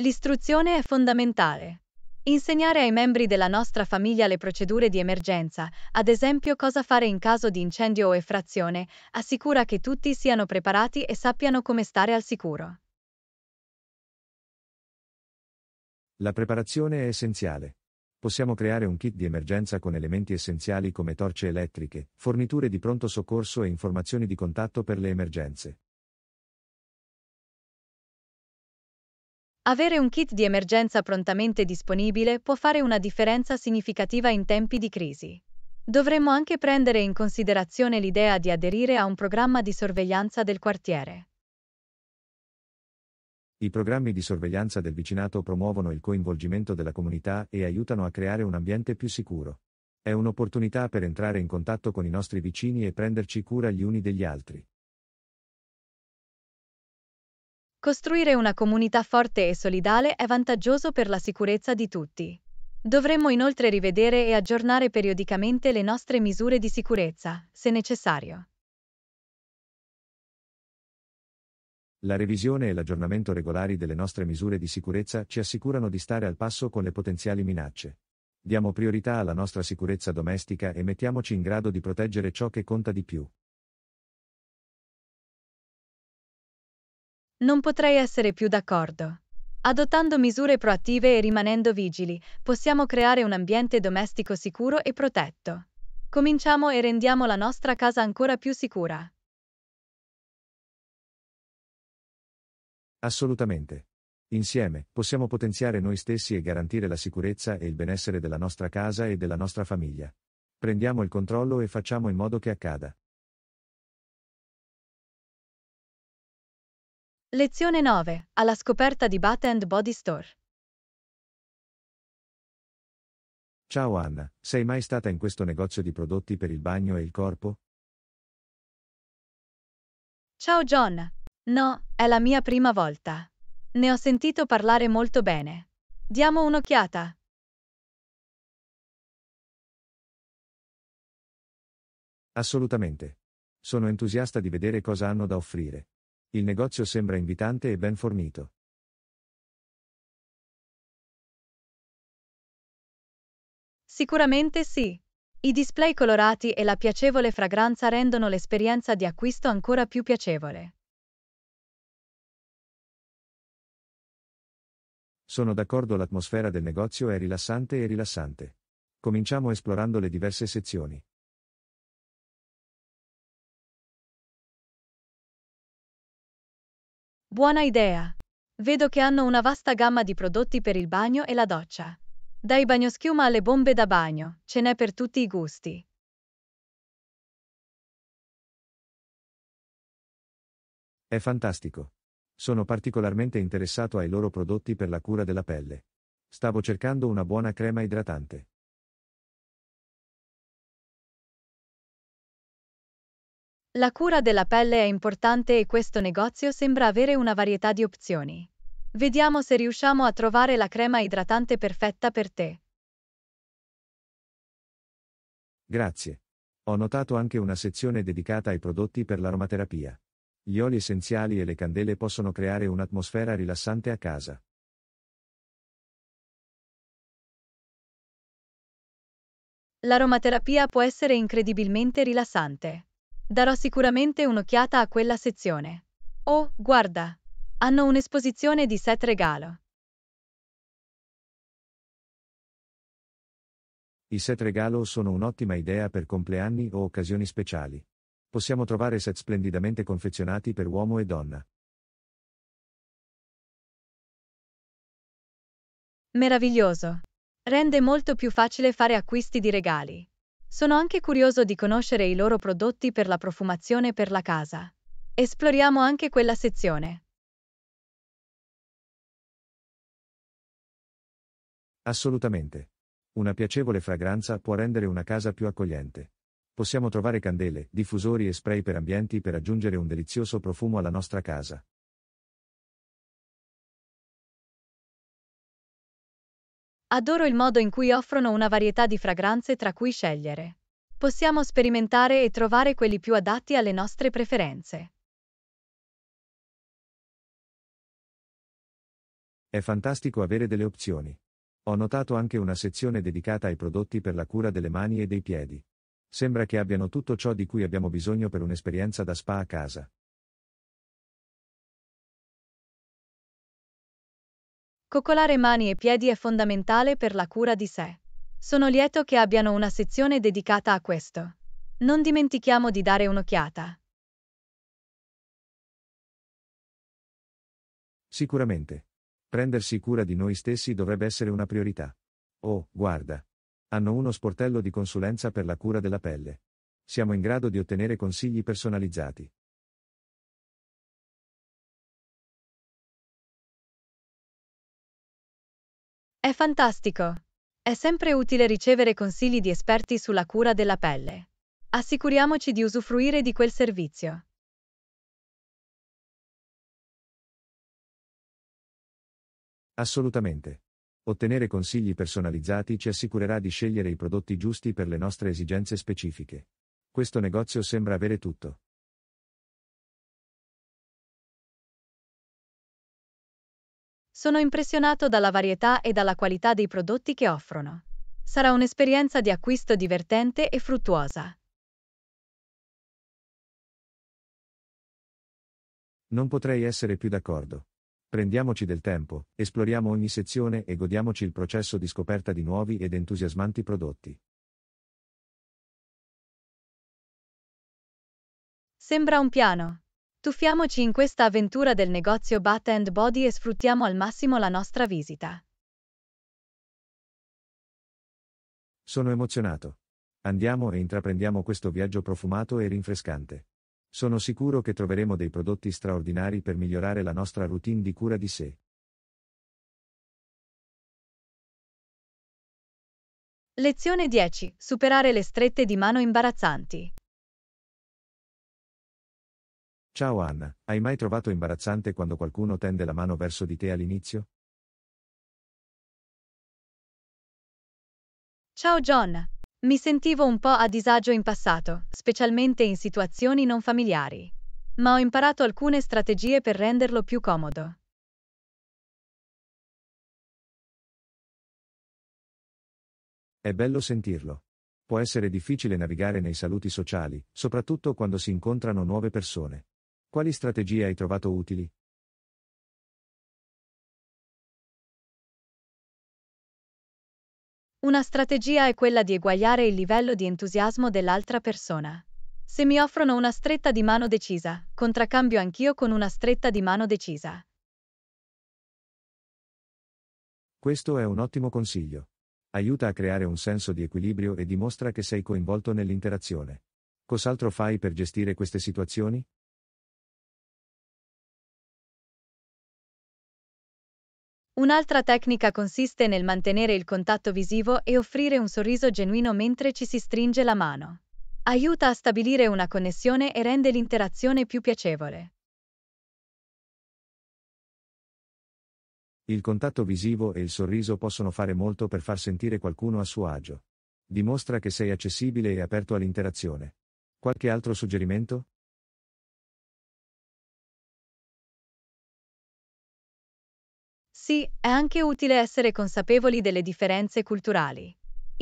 Speaker 3: L'istruzione è fondamentale. Insegnare ai membri della nostra famiglia le procedure di emergenza, ad esempio cosa fare in caso di incendio o effrazione, assicura che tutti siano preparati e sappiano come stare al sicuro.
Speaker 4: La preparazione è essenziale. Possiamo creare un kit di emergenza con elementi essenziali come torce elettriche, forniture di pronto soccorso e informazioni di contatto per le emergenze.
Speaker 3: Avere un kit di emergenza prontamente disponibile può fare una differenza significativa in tempi di crisi. Dovremmo anche prendere in considerazione l'idea di aderire a un programma di sorveglianza del quartiere.
Speaker 4: I programmi di sorveglianza del vicinato promuovono il coinvolgimento della comunità e aiutano a creare un ambiente più sicuro. È un'opportunità per entrare in contatto con i nostri vicini e prenderci cura gli uni degli altri.
Speaker 3: Costruire una comunità forte e solidale è vantaggioso per la sicurezza di tutti. Dovremmo inoltre rivedere e aggiornare periodicamente le nostre misure di sicurezza, se necessario.
Speaker 4: La revisione e l'aggiornamento regolari delle nostre misure di sicurezza ci assicurano di stare al passo con le potenziali minacce. Diamo priorità alla nostra sicurezza domestica e mettiamoci in grado di proteggere ciò che conta di più.
Speaker 3: Non potrei essere più d'accordo. Adottando misure proattive e rimanendo vigili, possiamo creare un ambiente domestico sicuro e protetto. Cominciamo e rendiamo la nostra casa ancora più sicura.
Speaker 4: Assolutamente. Insieme, possiamo potenziare noi stessi e garantire la sicurezza e il benessere della nostra casa e della nostra famiglia. Prendiamo il controllo e facciamo in modo che accada.
Speaker 1: Lezione 9.
Speaker 3: Alla scoperta di Bat Body Store.
Speaker 4: Ciao Anna, sei mai stata in questo negozio di prodotti per il bagno e il corpo?
Speaker 3: Ciao John, No, è la mia prima volta. Ne ho sentito parlare molto bene. Diamo un'occhiata.
Speaker 4: Assolutamente. Sono entusiasta di vedere cosa hanno da offrire. Il negozio sembra invitante e ben fornito.
Speaker 3: Sicuramente sì. I display colorati e la piacevole fragranza rendono l'esperienza di acquisto ancora più piacevole.
Speaker 4: Sono d'accordo l'atmosfera del negozio è rilassante e rilassante. Cominciamo esplorando le diverse sezioni.
Speaker 3: Buona idea! Vedo che hanno una vasta gamma di prodotti per il bagno e la doccia. Dai bagnoschiuma alle bombe da bagno, ce n'è per tutti i gusti.
Speaker 4: È fantastico. Sono particolarmente interessato ai loro prodotti per la cura della pelle. Stavo cercando una buona crema idratante.
Speaker 3: La cura della pelle è importante e questo negozio sembra avere una varietà di opzioni. Vediamo se riusciamo a trovare la crema idratante perfetta per te.
Speaker 4: Grazie. Ho notato anche una sezione dedicata ai prodotti per l'aromaterapia. Gli oli essenziali e le candele possono creare un'atmosfera rilassante a casa.
Speaker 3: L'aromaterapia può essere incredibilmente rilassante. Darò sicuramente un'occhiata a quella sezione. Oh, guarda! Hanno un'esposizione di set regalo.
Speaker 4: I set regalo sono un'ottima idea per compleanni o occasioni speciali possiamo trovare set splendidamente confezionati per uomo e donna.
Speaker 3: Meraviglioso! Rende molto più facile fare acquisti di regali. Sono anche curioso di conoscere i loro prodotti per la profumazione per la casa. Esploriamo anche quella sezione.
Speaker 4: Assolutamente. Una piacevole fragranza può rendere una casa più accogliente possiamo trovare candele, diffusori e spray per ambienti per aggiungere un delizioso profumo alla nostra casa.
Speaker 3: Adoro il modo in cui offrono una varietà di fragranze tra cui scegliere. Possiamo sperimentare e trovare quelli più adatti alle nostre preferenze.
Speaker 4: È fantastico avere delle opzioni. Ho notato anche una sezione dedicata ai prodotti per la cura delle mani e dei piedi. Sembra che abbiano tutto ciò di cui abbiamo bisogno per un'esperienza da spa a casa.
Speaker 3: Coccolare mani e piedi è fondamentale per la cura di sé. Sono lieto che abbiano una sezione dedicata a questo. Non dimentichiamo di dare un'occhiata.
Speaker 4: Sicuramente. Prendersi cura di noi stessi dovrebbe essere una priorità. Oh, guarda, hanno uno sportello di consulenza per la cura della pelle. Siamo in grado di ottenere consigli personalizzati.
Speaker 3: È fantastico! È sempre utile ricevere consigli di esperti sulla cura della pelle. Assicuriamoci di usufruire di quel servizio.
Speaker 4: Assolutamente. Ottenere consigli personalizzati ci assicurerà di scegliere i prodotti giusti per le nostre esigenze specifiche. Questo negozio sembra avere
Speaker 2: tutto.
Speaker 3: Sono impressionato dalla varietà e dalla qualità dei prodotti che offrono. Sarà un'esperienza di acquisto divertente e fruttuosa.
Speaker 4: Non potrei essere più d'accordo. Prendiamoci del tempo, esploriamo ogni sezione e godiamoci il processo di scoperta di nuovi ed entusiasmanti prodotti.
Speaker 3: Sembra un piano. Tuffiamoci in questa avventura del negozio Bat Body e sfruttiamo al massimo la nostra visita.
Speaker 4: Sono emozionato. Andiamo e intraprendiamo questo viaggio profumato e rinfrescante. Sono sicuro che troveremo dei prodotti straordinari per migliorare la nostra routine di cura di
Speaker 2: sé.
Speaker 3: Lezione 10. Superare le strette di mano imbarazzanti.
Speaker 4: Ciao Anna, hai mai trovato imbarazzante quando qualcuno tende la mano verso di te all'inizio?
Speaker 3: Ciao John, mi sentivo un po' a disagio in passato, specialmente in situazioni non familiari, ma ho imparato alcune strategie per renderlo più comodo.
Speaker 4: È bello sentirlo. Può essere difficile navigare nei saluti sociali, soprattutto quando si incontrano nuove persone. Quali strategie hai trovato utili?
Speaker 3: Una strategia è quella di eguagliare il livello di entusiasmo dell'altra persona. Se mi offrono una stretta di mano decisa, contraccambio anch'io con una stretta di mano decisa.
Speaker 4: Questo è un ottimo consiglio. Aiuta a creare un senso di equilibrio e dimostra che sei coinvolto nell'interazione. Cos'altro fai per gestire queste situazioni?
Speaker 3: Un'altra tecnica consiste nel mantenere il contatto visivo e offrire un sorriso genuino mentre ci si stringe la mano. Aiuta a stabilire una connessione e rende l'interazione più piacevole.
Speaker 4: Il contatto visivo e il sorriso possono fare molto per far sentire qualcuno a suo agio. Dimostra che sei accessibile e aperto all'interazione. Qualche altro suggerimento?
Speaker 3: Sì, è anche utile essere consapevoli delle differenze culturali.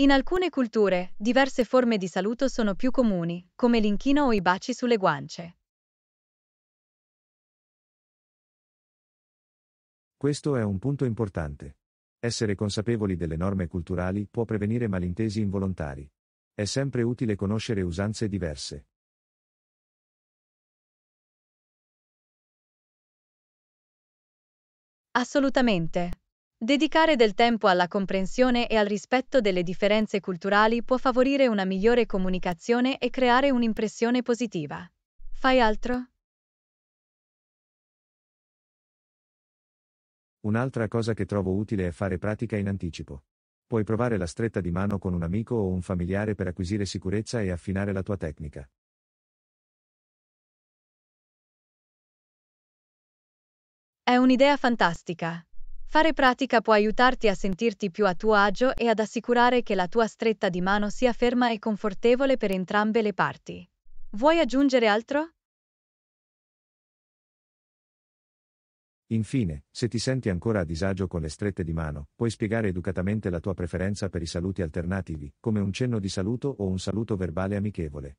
Speaker 3: In alcune culture, diverse forme di saluto sono più comuni, come l'inchino o i baci sulle guance.
Speaker 4: Questo è un punto importante. Essere consapevoli delle norme culturali può prevenire malintesi involontari. È sempre utile conoscere usanze diverse.
Speaker 3: Assolutamente. Dedicare del tempo alla comprensione e al rispetto delle differenze culturali può favorire una migliore comunicazione e creare un'impressione positiva. Fai altro?
Speaker 4: Un'altra cosa che trovo utile è fare pratica in anticipo. Puoi provare la stretta di mano con un amico o un familiare per acquisire sicurezza e affinare la tua tecnica.
Speaker 3: È un'idea fantastica. Fare pratica può aiutarti a sentirti più a tuo agio e ad assicurare che la tua stretta di mano sia ferma e confortevole per entrambe le parti. Vuoi aggiungere altro?
Speaker 4: Infine, se ti senti ancora a disagio con le strette di mano, puoi spiegare educatamente la tua preferenza per i saluti alternativi, come un cenno di saluto o un saluto verbale amichevole.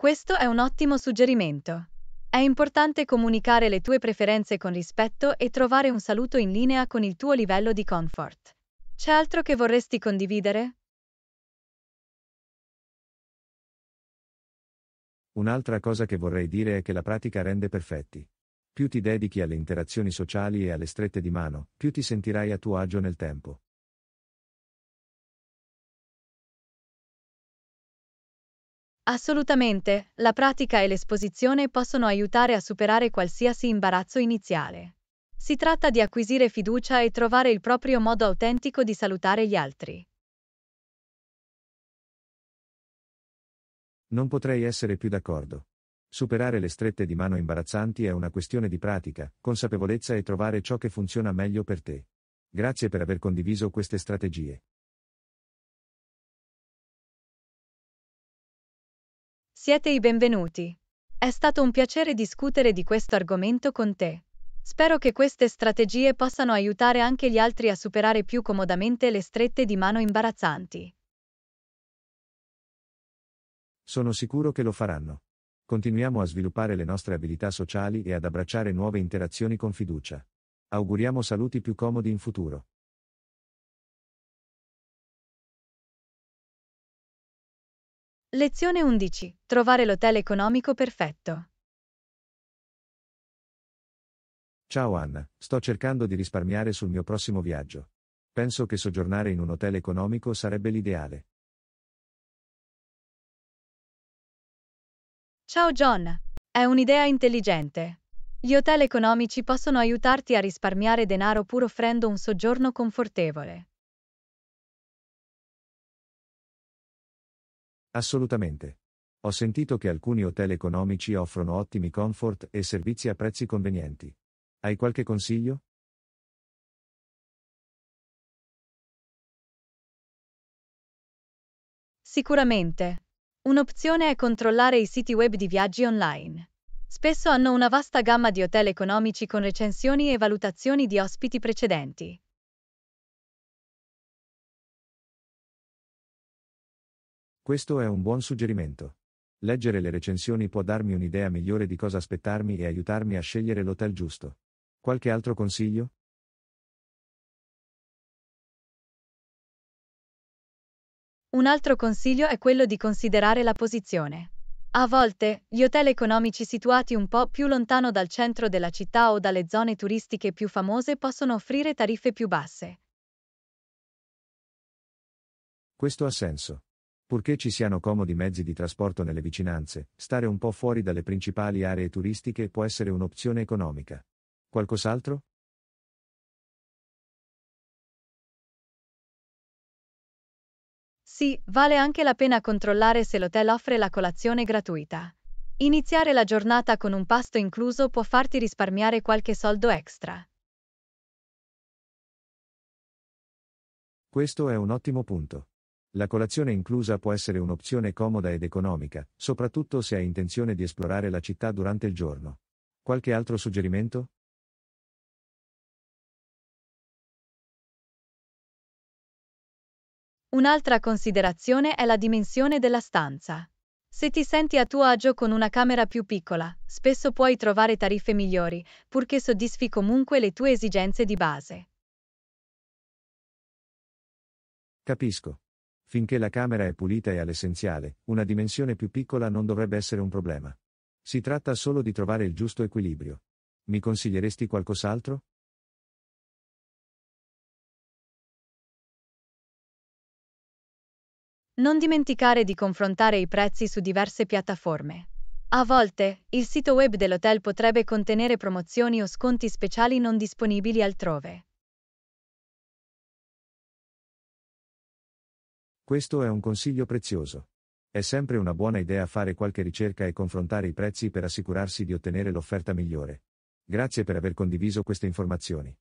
Speaker 3: Questo è un ottimo suggerimento. È importante comunicare le tue preferenze con rispetto e trovare un saluto in linea con il tuo livello di comfort. C'è altro che vorresti condividere?
Speaker 4: Un'altra cosa che vorrei dire è che la pratica rende perfetti. Più ti dedichi alle interazioni sociali e alle strette di mano, più ti sentirai a tuo agio nel tempo.
Speaker 3: Assolutamente, la pratica e l'esposizione possono aiutare a superare qualsiasi imbarazzo iniziale. Si tratta di acquisire fiducia e trovare il proprio modo autentico di salutare gli altri.
Speaker 4: Non potrei essere più d'accordo. Superare le strette di mano imbarazzanti è una questione di pratica, consapevolezza e trovare ciò che funziona meglio per te. Grazie per aver condiviso queste strategie.
Speaker 3: Siete i benvenuti. È stato un piacere discutere di questo argomento con te. Spero che queste strategie possano aiutare anche gli altri a superare più comodamente le strette di mano imbarazzanti.
Speaker 4: Sono sicuro che lo faranno. Continuiamo a sviluppare le nostre abilità sociali e ad abbracciare nuove interazioni con fiducia. Auguriamo saluti più comodi in futuro.
Speaker 3: Lezione 11. Trovare l'hotel economico perfetto.
Speaker 4: Ciao Anna, sto cercando di risparmiare sul mio prossimo viaggio. Penso che soggiornare in un hotel economico sarebbe l'ideale.
Speaker 3: Ciao John, è un'idea intelligente. Gli hotel economici possono aiutarti a risparmiare denaro pur offrendo un soggiorno confortevole.
Speaker 4: Assolutamente. Ho sentito che alcuni hotel economici offrono ottimi comfort e servizi a prezzi convenienti. Hai qualche consiglio?
Speaker 3: Sicuramente. Un'opzione è controllare i siti web di viaggi online. Spesso hanno una vasta gamma di hotel economici con recensioni e valutazioni di ospiti precedenti.
Speaker 4: Questo è un buon suggerimento. Leggere le recensioni può darmi un'idea migliore di cosa aspettarmi e aiutarmi a scegliere l'hotel giusto. Qualche altro consiglio?
Speaker 3: Un altro consiglio è quello di considerare la posizione. A volte, gli hotel economici situati un po' più lontano dal centro della città o dalle zone turistiche più famose possono offrire tariffe più basse.
Speaker 4: Questo ha senso. Purché ci siano comodi mezzi di trasporto nelle vicinanze, stare un po' fuori dalle principali aree turistiche può essere un'opzione economica. Qualcos'altro?
Speaker 3: Sì, vale anche la pena controllare se l'hotel offre la colazione gratuita. Iniziare la giornata con un pasto incluso può farti risparmiare qualche soldo extra.
Speaker 4: Questo è un ottimo punto. La colazione inclusa può essere un'opzione comoda ed economica, soprattutto se hai intenzione di esplorare la città durante il giorno. Qualche altro suggerimento?
Speaker 3: Un'altra considerazione è la dimensione della stanza. Se ti senti a tuo agio con una camera più piccola, spesso puoi trovare tariffe migliori, purché soddisfi comunque le tue esigenze di base.
Speaker 4: Capisco. Finché la camera è pulita e all'essenziale, una dimensione più piccola non dovrebbe essere un problema. Si tratta solo di trovare il giusto equilibrio. Mi consiglieresti qualcos'altro?
Speaker 3: Non dimenticare di confrontare i prezzi su diverse piattaforme. A volte, il sito web dell'hotel potrebbe contenere promozioni o sconti speciali non disponibili altrove.
Speaker 4: Questo è un consiglio prezioso. È sempre una buona idea fare qualche ricerca e confrontare i prezzi per assicurarsi di ottenere l'offerta migliore. Grazie per aver condiviso queste informazioni.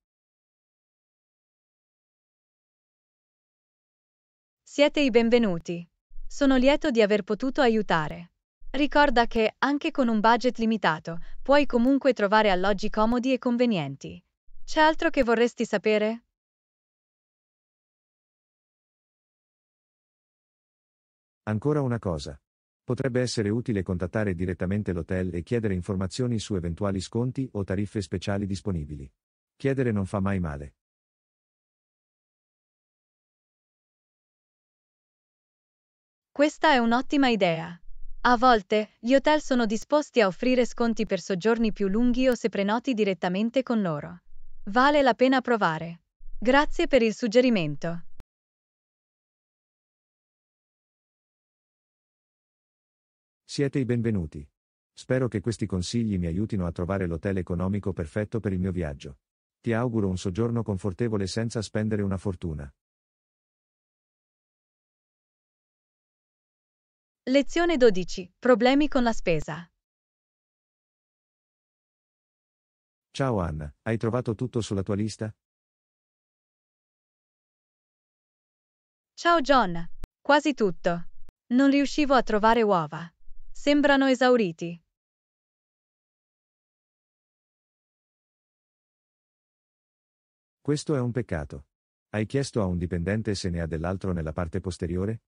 Speaker 3: Siete i benvenuti. Sono lieto di aver potuto aiutare. Ricorda che, anche con un budget limitato, puoi comunque trovare alloggi comodi e convenienti. C'è altro che vorresti sapere?
Speaker 4: Ancora una cosa. Potrebbe essere utile contattare direttamente l'hotel e chiedere informazioni su eventuali sconti o tariffe speciali disponibili. Chiedere non fa mai male.
Speaker 3: Questa è un'ottima idea. A volte, gli hotel sono disposti a offrire sconti per soggiorni più lunghi o se prenoti direttamente con loro. Vale la pena provare. Grazie per il suggerimento.
Speaker 4: Siete i benvenuti. Spero che questi consigli mi aiutino a trovare l'hotel economico perfetto per il mio viaggio. Ti auguro un soggiorno confortevole senza spendere una fortuna.
Speaker 1: Lezione 12. Problemi con la spesa.
Speaker 2: Ciao Anna, hai trovato tutto sulla tua lista?
Speaker 1: Ciao John, quasi tutto. Non riuscivo a trovare uova. Sembrano esauriti.
Speaker 2: Questo è un peccato.
Speaker 4: Hai chiesto a un dipendente se ne ha dell'altro nella parte posteriore?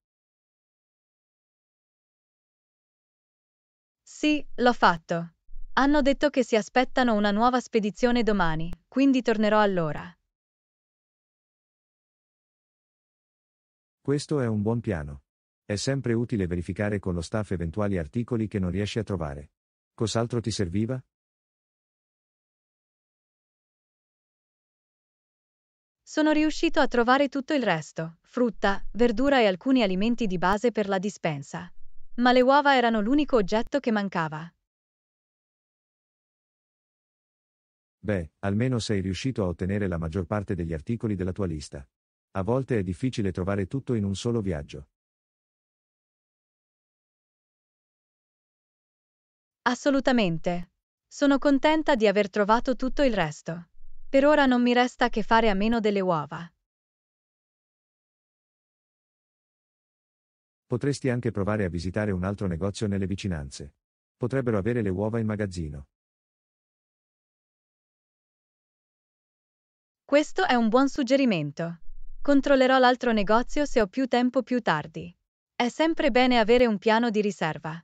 Speaker 3: Sì, l'ho fatto. Hanno detto che si aspettano una nuova spedizione domani, quindi tornerò allora.
Speaker 4: Questo è un buon piano. È sempre utile verificare con lo staff eventuali articoli che non riesci a trovare. Cos'altro ti serviva?
Speaker 3: Sono riuscito a trovare tutto il resto, frutta, verdura e alcuni alimenti di base per la dispensa. Ma le uova erano l'unico oggetto che mancava.
Speaker 4: Beh, almeno sei riuscito a ottenere la maggior parte degli articoli della tua lista. A volte è difficile trovare tutto in un solo viaggio.
Speaker 3: Assolutamente. Sono contenta di aver trovato tutto il resto. Per ora non mi resta che fare a meno delle uova.
Speaker 4: Potresti anche provare a visitare un altro negozio nelle vicinanze. Potrebbero avere le uova in magazzino.
Speaker 3: Questo è un buon suggerimento. Controllerò l'altro negozio se ho più tempo più tardi. È sempre bene avere un piano di riserva.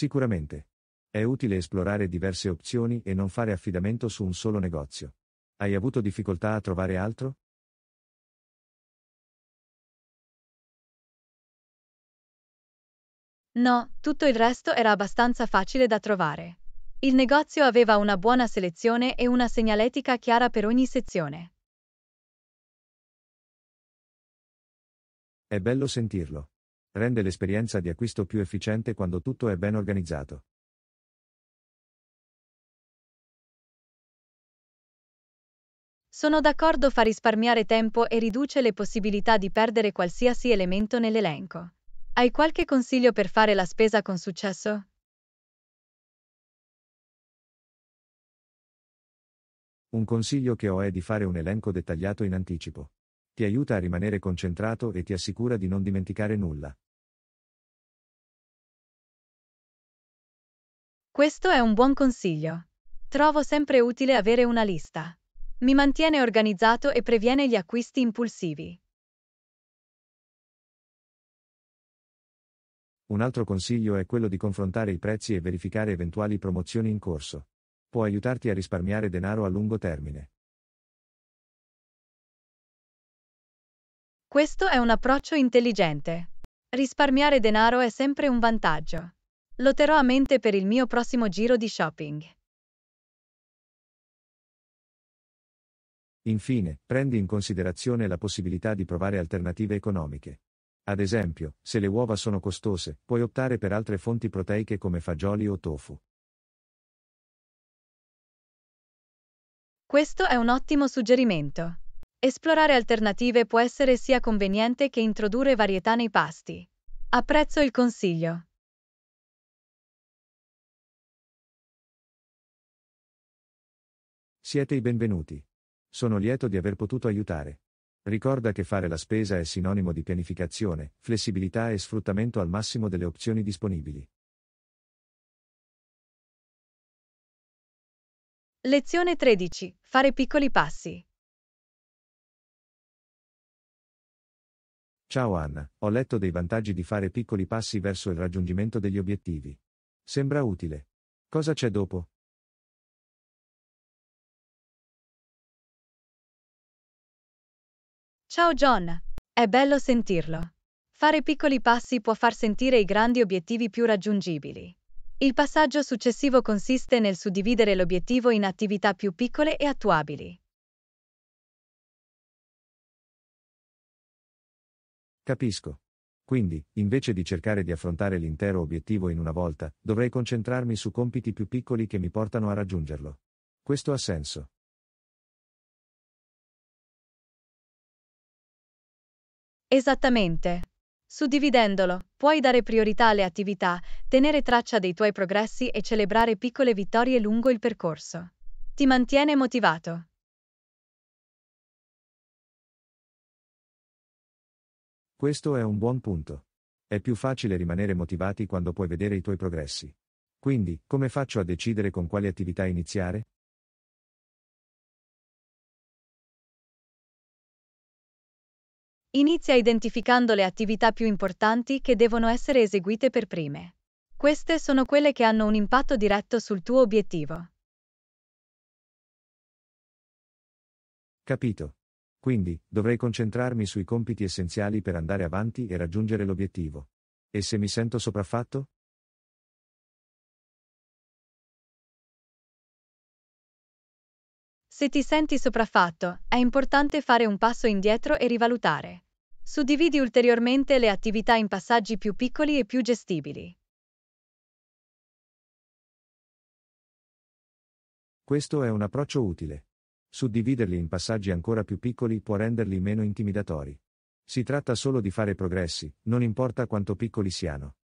Speaker 4: Sicuramente. È utile esplorare diverse opzioni e non fare affidamento su un solo negozio. Hai avuto difficoltà a trovare altro?
Speaker 3: No, tutto il resto era abbastanza facile da trovare. Il negozio aveva una buona selezione e una segnaletica chiara per ogni sezione.
Speaker 4: È bello sentirlo rende l'esperienza di acquisto più efficiente quando
Speaker 2: tutto è ben organizzato.
Speaker 3: Sono d'accordo fa risparmiare tempo e riduce le possibilità di perdere qualsiasi elemento nell'elenco. Hai qualche consiglio per fare la spesa con successo?
Speaker 4: Un consiglio che ho è di fare un elenco dettagliato in anticipo ti aiuta a rimanere concentrato e ti assicura di non dimenticare nulla.
Speaker 3: Questo è un buon consiglio. Trovo sempre utile avere una lista. Mi mantiene organizzato e previene gli acquisti impulsivi.
Speaker 4: Un altro consiglio è quello di confrontare i prezzi e verificare eventuali promozioni in corso. Può aiutarti a risparmiare denaro a lungo termine.
Speaker 3: Questo è un approccio intelligente. Risparmiare denaro è sempre un vantaggio. Lo terrò a mente per il mio prossimo giro di shopping.
Speaker 4: Infine, prendi in considerazione la possibilità di provare alternative economiche. Ad esempio, se le uova sono costose, puoi optare per altre fonti proteiche come fagioli o tofu.
Speaker 3: Questo è un ottimo suggerimento. Esplorare alternative può essere sia conveniente che introdurre varietà nei pasti. Apprezzo il consiglio.
Speaker 4: Siete i benvenuti. Sono lieto di aver potuto aiutare. Ricorda che fare la spesa è sinonimo di pianificazione, flessibilità e sfruttamento al massimo delle opzioni disponibili.
Speaker 1: Lezione
Speaker 3: 13. Fare piccoli passi.
Speaker 4: Ciao Anna, ho letto dei vantaggi di fare piccoli passi verso il raggiungimento degli obiettivi. Sembra utile. Cosa c'è dopo?
Speaker 3: Ciao John, è bello sentirlo. Fare piccoli passi può far sentire i grandi obiettivi più raggiungibili. Il passaggio successivo consiste nel suddividere l'obiettivo in attività più piccole e attuabili.
Speaker 4: Capisco. Quindi, invece di cercare di affrontare l'intero obiettivo in una volta, dovrei concentrarmi su compiti più piccoli che mi portano a raggiungerlo. Questo ha
Speaker 2: senso.
Speaker 3: Esattamente. Suddividendolo, puoi dare priorità alle attività, tenere traccia dei tuoi progressi e celebrare piccole vittorie lungo il percorso. Ti mantiene motivato.
Speaker 4: Questo è un buon punto. È più facile rimanere motivati quando puoi vedere i tuoi progressi. Quindi, come faccio a decidere con quali attività iniziare?
Speaker 3: Inizia identificando le attività più importanti che devono essere eseguite per prime. Queste sono quelle che hanno un impatto diretto sul tuo obiettivo.
Speaker 4: Capito. Quindi, dovrei concentrarmi sui compiti essenziali per andare avanti e raggiungere l'obiettivo. E se mi sento sopraffatto?
Speaker 3: Se ti senti sopraffatto, è importante fare un passo indietro e rivalutare. Suddividi ulteriormente le attività in passaggi più piccoli e più gestibili.
Speaker 4: Questo è un approccio utile. Suddividerli in passaggi ancora più piccoli può renderli meno intimidatori. Si tratta solo di fare progressi, non importa quanto piccoli siano.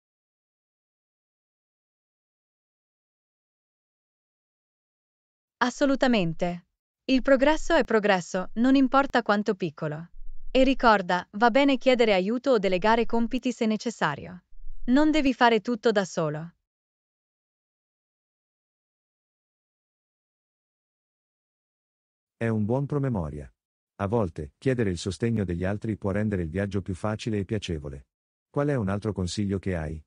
Speaker 1: Assolutamente.
Speaker 3: Il progresso è progresso, non importa quanto piccolo. E ricorda, va bene chiedere aiuto o delegare compiti se necessario. Non devi fare tutto da solo.
Speaker 4: È un buon promemoria. A volte, chiedere il sostegno degli altri può rendere il viaggio più facile e piacevole. Qual è un altro consiglio che hai?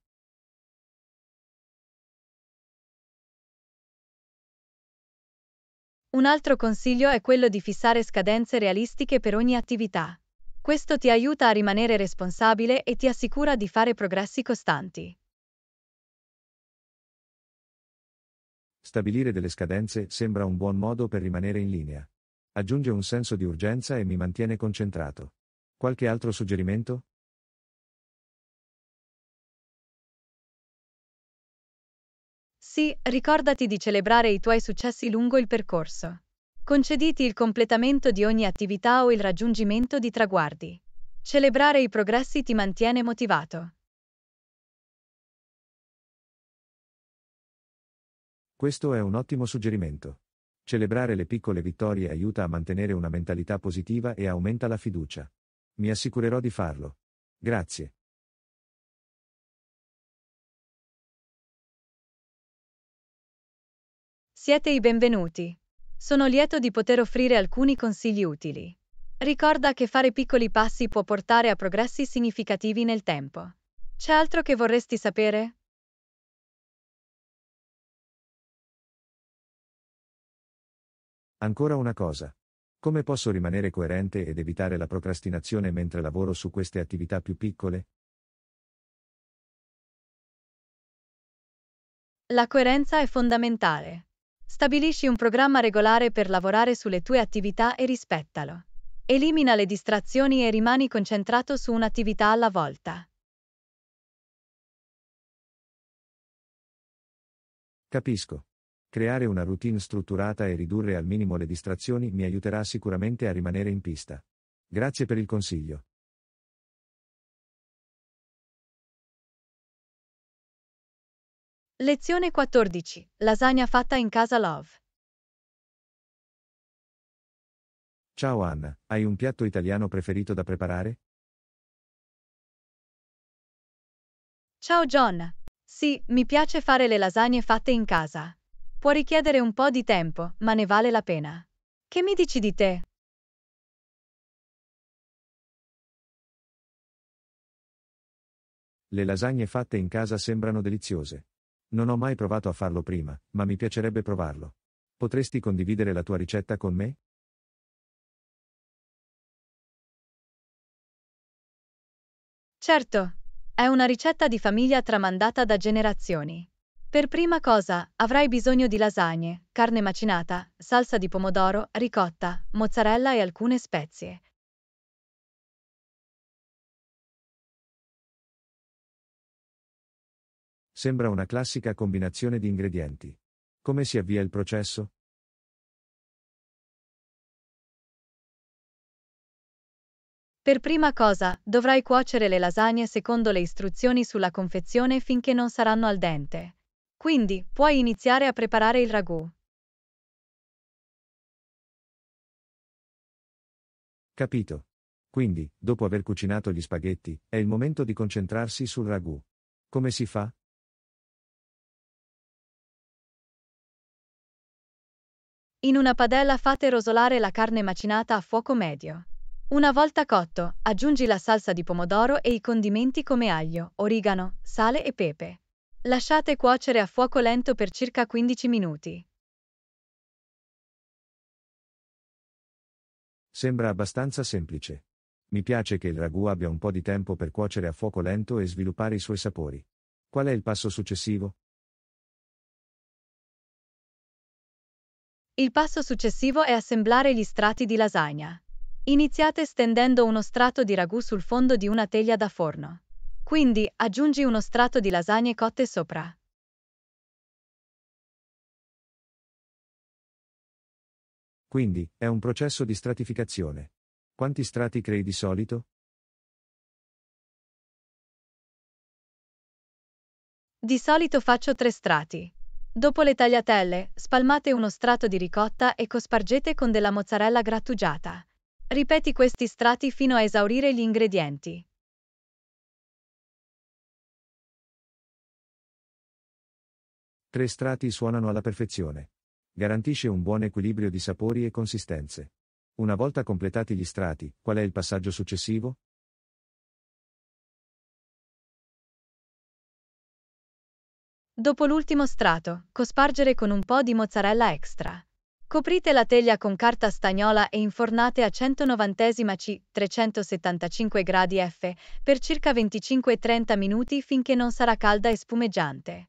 Speaker 5: Un
Speaker 3: altro consiglio è quello di fissare scadenze realistiche per ogni attività. Questo ti aiuta a rimanere responsabile e ti assicura di fare progressi costanti.
Speaker 4: Stabilire delle scadenze sembra un buon modo per rimanere in linea aggiunge un senso di urgenza e mi mantiene concentrato. Qualche altro suggerimento?
Speaker 3: Sì, ricordati di celebrare i tuoi successi lungo il percorso. Concediti il completamento di ogni attività o il raggiungimento di traguardi. Celebrare i progressi ti mantiene motivato.
Speaker 4: Questo è un ottimo suggerimento. Celebrare le piccole vittorie aiuta a mantenere una mentalità positiva e aumenta la fiducia. Mi assicurerò di farlo. Grazie.
Speaker 3: Siete i benvenuti. Sono lieto di poter offrire alcuni consigli utili. Ricorda che fare piccoli passi può portare a progressi significativi nel tempo. C'è altro che vorresti sapere?
Speaker 4: Ancora una cosa. Come posso rimanere coerente ed evitare la procrastinazione mentre lavoro su queste attività più piccole?
Speaker 3: La coerenza è fondamentale. Stabilisci un programma regolare per lavorare sulle tue attività e rispettalo. Elimina le distrazioni e rimani concentrato su un'attività alla volta.
Speaker 4: Capisco. Creare una routine strutturata e ridurre al minimo le distrazioni mi aiuterà sicuramente a rimanere in pista. Grazie per il consiglio.
Speaker 3: Lezione 14. Lasagna fatta in casa Love.
Speaker 4: Ciao Anna, hai un piatto italiano preferito da preparare?
Speaker 3: Ciao John. Sì, mi piace fare le lasagne fatte in casa. Può richiedere un po' di tempo, ma ne vale la pena. Che mi dici di te?
Speaker 4: Le lasagne fatte in casa sembrano deliziose. Non ho mai provato a farlo prima, ma mi piacerebbe provarlo. Potresti condividere la tua ricetta con me?
Speaker 3: Certo, è una ricetta di famiglia tramandata da generazioni. Per prima cosa, avrai bisogno di lasagne, carne macinata, salsa di pomodoro, ricotta, mozzarella e alcune spezie.
Speaker 2: Sembra una classica combinazione di ingredienti. Come si avvia il processo?
Speaker 3: Per prima cosa, dovrai cuocere le lasagne secondo le istruzioni sulla confezione finché non saranno al dente. Quindi, puoi iniziare a preparare il ragù.
Speaker 4: Capito. Quindi, dopo aver cucinato gli spaghetti, è il momento di concentrarsi sul ragù. Come si fa?
Speaker 3: In una padella fate rosolare la carne macinata a fuoco medio. Una volta cotto, aggiungi la salsa di pomodoro e i condimenti come aglio, origano, sale e pepe. Lasciate cuocere a fuoco lento per circa 15 minuti.
Speaker 4: Sembra abbastanza semplice. Mi piace che il ragù abbia un po' di tempo per cuocere a fuoco lento e sviluppare i suoi sapori. Qual è il passo successivo?
Speaker 3: Il passo successivo è assemblare gli strati di lasagna. Iniziate stendendo uno strato di ragù sul fondo di una teglia da forno. Quindi aggiungi uno strato di lasagne cotte sopra.
Speaker 2: Quindi, è un processo di stratificazione. Quanti strati crei di solito?
Speaker 3: Di solito faccio tre strati. Dopo le tagliatelle, spalmate uno strato di ricotta e cospargete con della mozzarella grattugiata. Ripeti questi strati fino a esaurire gli ingredienti.
Speaker 4: Tre strati suonano alla perfezione. Garantisce un buon equilibrio di sapori e consistenze. Una volta completati gli strati, qual è il passaggio successivo?
Speaker 3: Dopo l'ultimo strato, cospargere con un po' di mozzarella extra. Coprite la teglia con carta stagnola e infornate a 190 C 375 gradi F per circa 25-30 minuti finché non sarà calda e spumeggiante.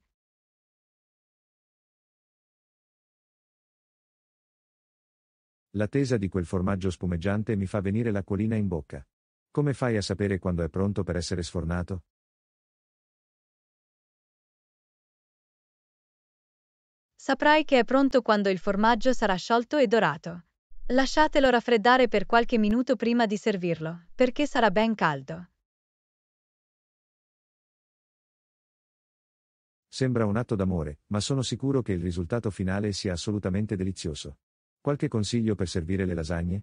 Speaker 4: L'attesa di quel formaggio spumeggiante mi fa venire l'acquolina in bocca. Come fai a sapere quando è pronto per essere sfornato?
Speaker 3: Saprai che è pronto quando il formaggio sarà sciolto e dorato. Lasciatelo raffreddare per qualche minuto prima di servirlo, perché sarà ben caldo.
Speaker 4: Sembra un atto d'amore, ma sono sicuro che il risultato finale sia assolutamente delizioso. Qualche consiglio per servire le lasagne?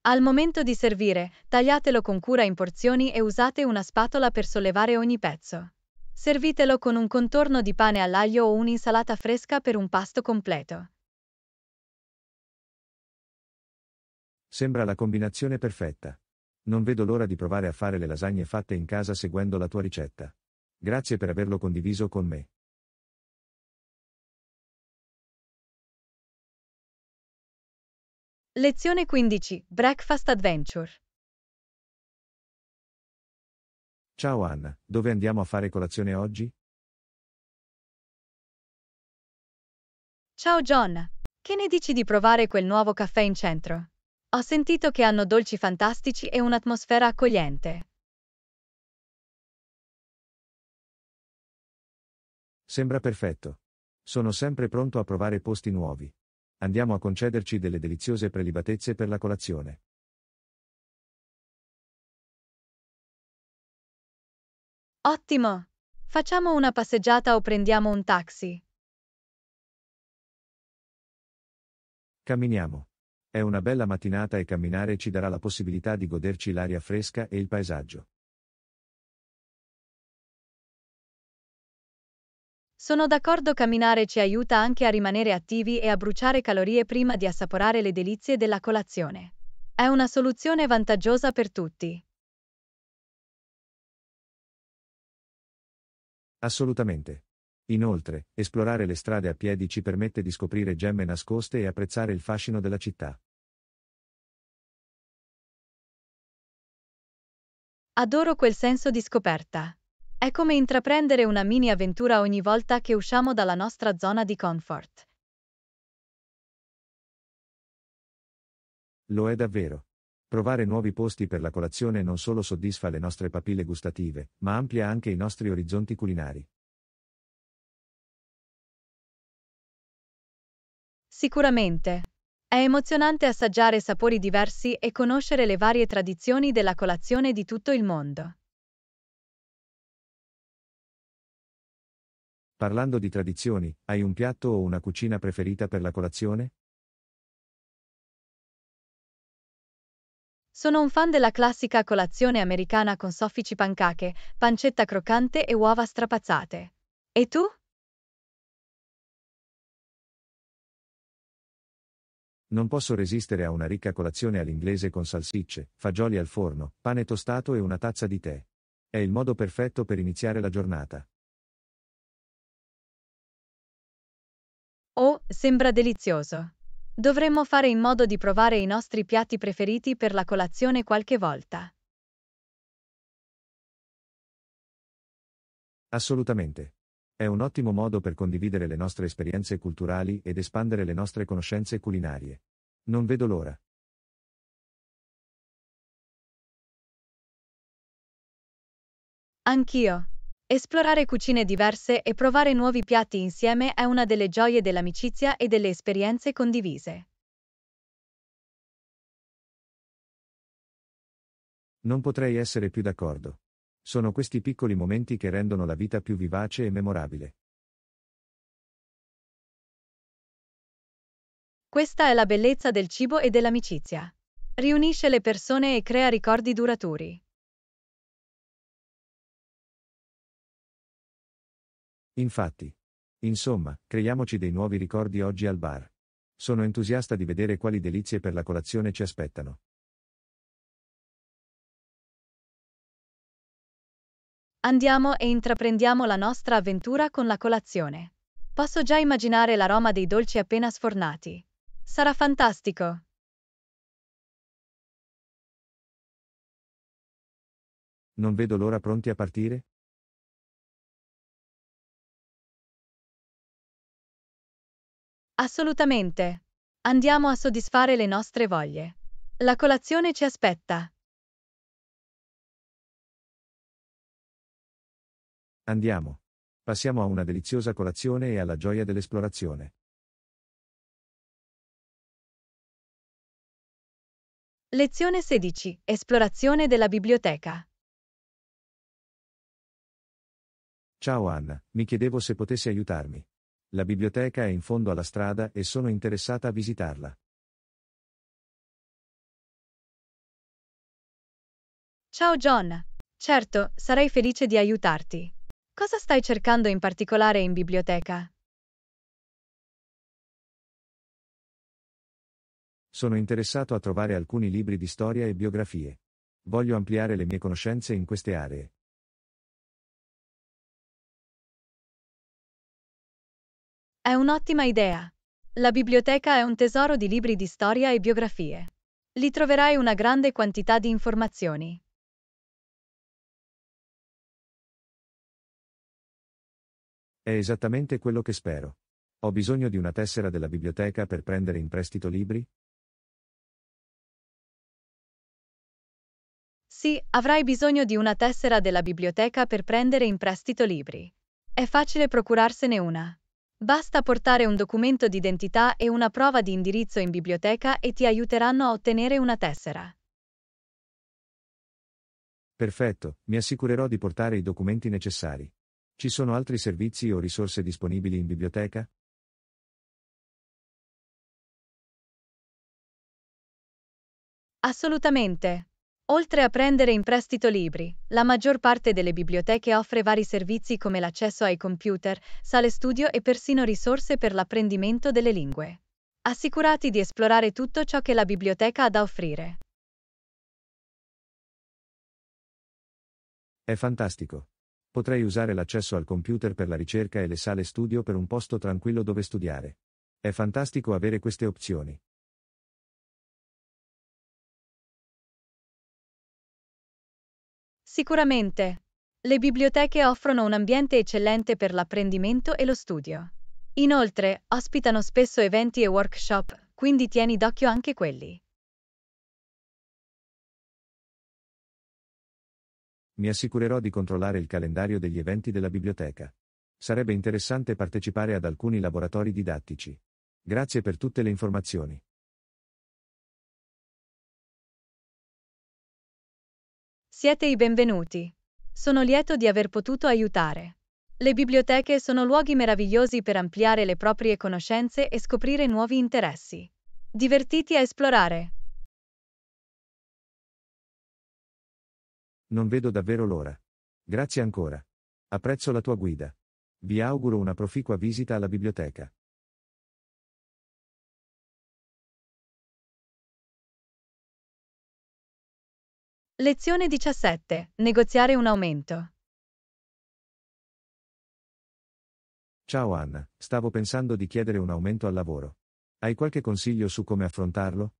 Speaker 3: Al momento di servire, tagliatelo con cura in porzioni e usate una spatola per sollevare ogni pezzo. Servitelo con un contorno di pane all'aglio o un'insalata fresca per un pasto completo.
Speaker 4: Sembra la combinazione perfetta. Non vedo l'ora di provare a fare le lasagne fatte in casa seguendo la tua ricetta. Grazie per averlo condiviso con me.
Speaker 1: Lezione 15. Breakfast Adventure.
Speaker 4: Ciao Anna, dove andiamo a fare colazione oggi?
Speaker 3: Ciao John, che ne dici di provare quel nuovo caffè in centro? Ho sentito che hanno dolci fantastici e un'atmosfera accogliente.
Speaker 2: Sembra perfetto.
Speaker 4: Sono sempre pronto a provare posti nuovi andiamo a concederci delle deliziose prelibatezze per la colazione.
Speaker 1: Ottimo! Facciamo una passeggiata o prendiamo un taxi.
Speaker 4: Camminiamo. È una bella mattinata e camminare ci darà la possibilità di goderci l'aria fresca e il paesaggio.
Speaker 3: Sono d'accordo camminare ci aiuta anche a rimanere attivi e a bruciare calorie prima di assaporare le delizie della colazione. È una soluzione vantaggiosa per tutti.
Speaker 4: Assolutamente. Inoltre, esplorare le strade a piedi ci permette di scoprire gemme nascoste e apprezzare il fascino della città.
Speaker 3: Adoro quel senso di scoperta. È come intraprendere una mini avventura ogni volta che usciamo dalla nostra zona di comfort.
Speaker 4: Lo è davvero. Provare nuovi posti per la colazione non solo soddisfa le nostre papille gustative, ma amplia anche i nostri orizzonti culinari.
Speaker 3: Sicuramente. È emozionante assaggiare sapori diversi e conoscere le varie tradizioni della colazione di tutto il mondo.
Speaker 4: Parlando di tradizioni, hai un piatto o una cucina preferita per la colazione?
Speaker 3: Sono un fan della classica colazione americana con soffici pancake, pancetta croccante e uova strapazzate. E tu?
Speaker 4: Non posso resistere a una ricca colazione all'inglese con salsicce, fagioli al forno, pane tostato e una tazza di tè. È il modo perfetto per iniziare la giornata.
Speaker 3: Sembra delizioso. Dovremmo fare in modo di provare i nostri piatti preferiti per la colazione qualche volta.
Speaker 4: Assolutamente. È un ottimo modo per condividere le nostre esperienze culturali ed espandere le nostre conoscenze culinarie. Non vedo l'ora.
Speaker 3: Anch'io. Esplorare cucine diverse e provare nuovi piatti insieme è una delle gioie dell'amicizia e delle esperienze condivise.
Speaker 4: Non potrei essere più d'accordo. Sono questi piccoli momenti che rendono la vita più vivace e memorabile.
Speaker 3: Questa è la bellezza del cibo e dell'amicizia. Riunisce le persone e crea ricordi duraturi.
Speaker 4: Infatti. Insomma, creiamoci dei nuovi ricordi oggi al bar. Sono entusiasta di vedere quali delizie per la colazione ci aspettano.
Speaker 3: Andiamo e intraprendiamo la nostra avventura con la colazione. Posso già immaginare l'aroma dei dolci appena sfornati. Sarà fantastico!
Speaker 2: Non vedo l'ora pronti a partire?
Speaker 1: Assolutamente. Andiamo a soddisfare le nostre voglie. La colazione ci aspetta.
Speaker 2: Andiamo. Passiamo a una deliziosa colazione e alla gioia dell'esplorazione.
Speaker 1: Lezione 16. Esplorazione della biblioteca.
Speaker 4: Ciao Anna, mi chiedevo se potessi aiutarmi. La biblioteca è in fondo alla strada e sono interessata a visitarla.
Speaker 3: Ciao John! Certo, sarei felice di aiutarti. Cosa stai cercando in particolare in biblioteca?
Speaker 4: Sono interessato a trovare alcuni libri di storia e biografie. Voglio ampliare le mie conoscenze in queste aree.
Speaker 3: È un'ottima idea. La biblioteca è un tesoro di libri di storia e biografie. Li troverai una grande quantità di informazioni.
Speaker 4: È esattamente quello che spero. Ho bisogno di una tessera della biblioteca per prendere in prestito libri?
Speaker 3: Sì, avrai bisogno di una tessera della biblioteca per prendere in prestito libri. È facile procurarsene una. Basta portare un documento d'identità e una prova di indirizzo in biblioteca e ti aiuteranno a ottenere una tessera.
Speaker 4: Perfetto, mi assicurerò di portare i documenti necessari. Ci sono altri servizi o risorse disponibili in biblioteca?
Speaker 3: Assolutamente. Oltre a prendere in prestito libri, la maggior parte delle biblioteche offre vari servizi come l'accesso ai computer, sale studio e persino risorse per l'apprendimento delle lingue. Assicurati di esplorare tutto ciò che la biblioteca ha da offrire.
Speaker 4: È fantastico. Potrei usare l'accesso al computer per la ricerca e le sale studio per un posto tranquillo dove studiare. È fantastico avere queste opzioni.
Speaker 3: Sicuramente. Le biblioteche offrono un ambiente eccellente per l'apprendimento e lo studio. Inoltre, ospitano spesso eventi e workshop, quindi tieni d'occhio anche quelli.
Speaker 2: Mi
Speaker 4: assicurerò di controllare il calendario degli eventi della biblioteca. Sarebbe interessante partecipare ad alcuni laboratori didattici. Grazie per tutte le informazioni.
Speaker 3: Siete i benvenuti. Sono lieto di aver potuto aiutare. Le biblioteche sono luoghi meravigliosi per ampliare le proprie conoscenze e scoprire nuovi interessi. Divertiti a esplorare.
Speaker 4: Non vedo davvero
Speaker 2: l'ora. Grazie ancora. Apprezzo la tua guida. Vi auguro una proficua visita alla biblioteca.
Speaker 1: Lezione 17. Negoziare un aumento.
Speaker 4: Ciao Anna, stavo pensando di chiedere un aumento al lavoro. Hai qualche consiglio su come affrontarlo?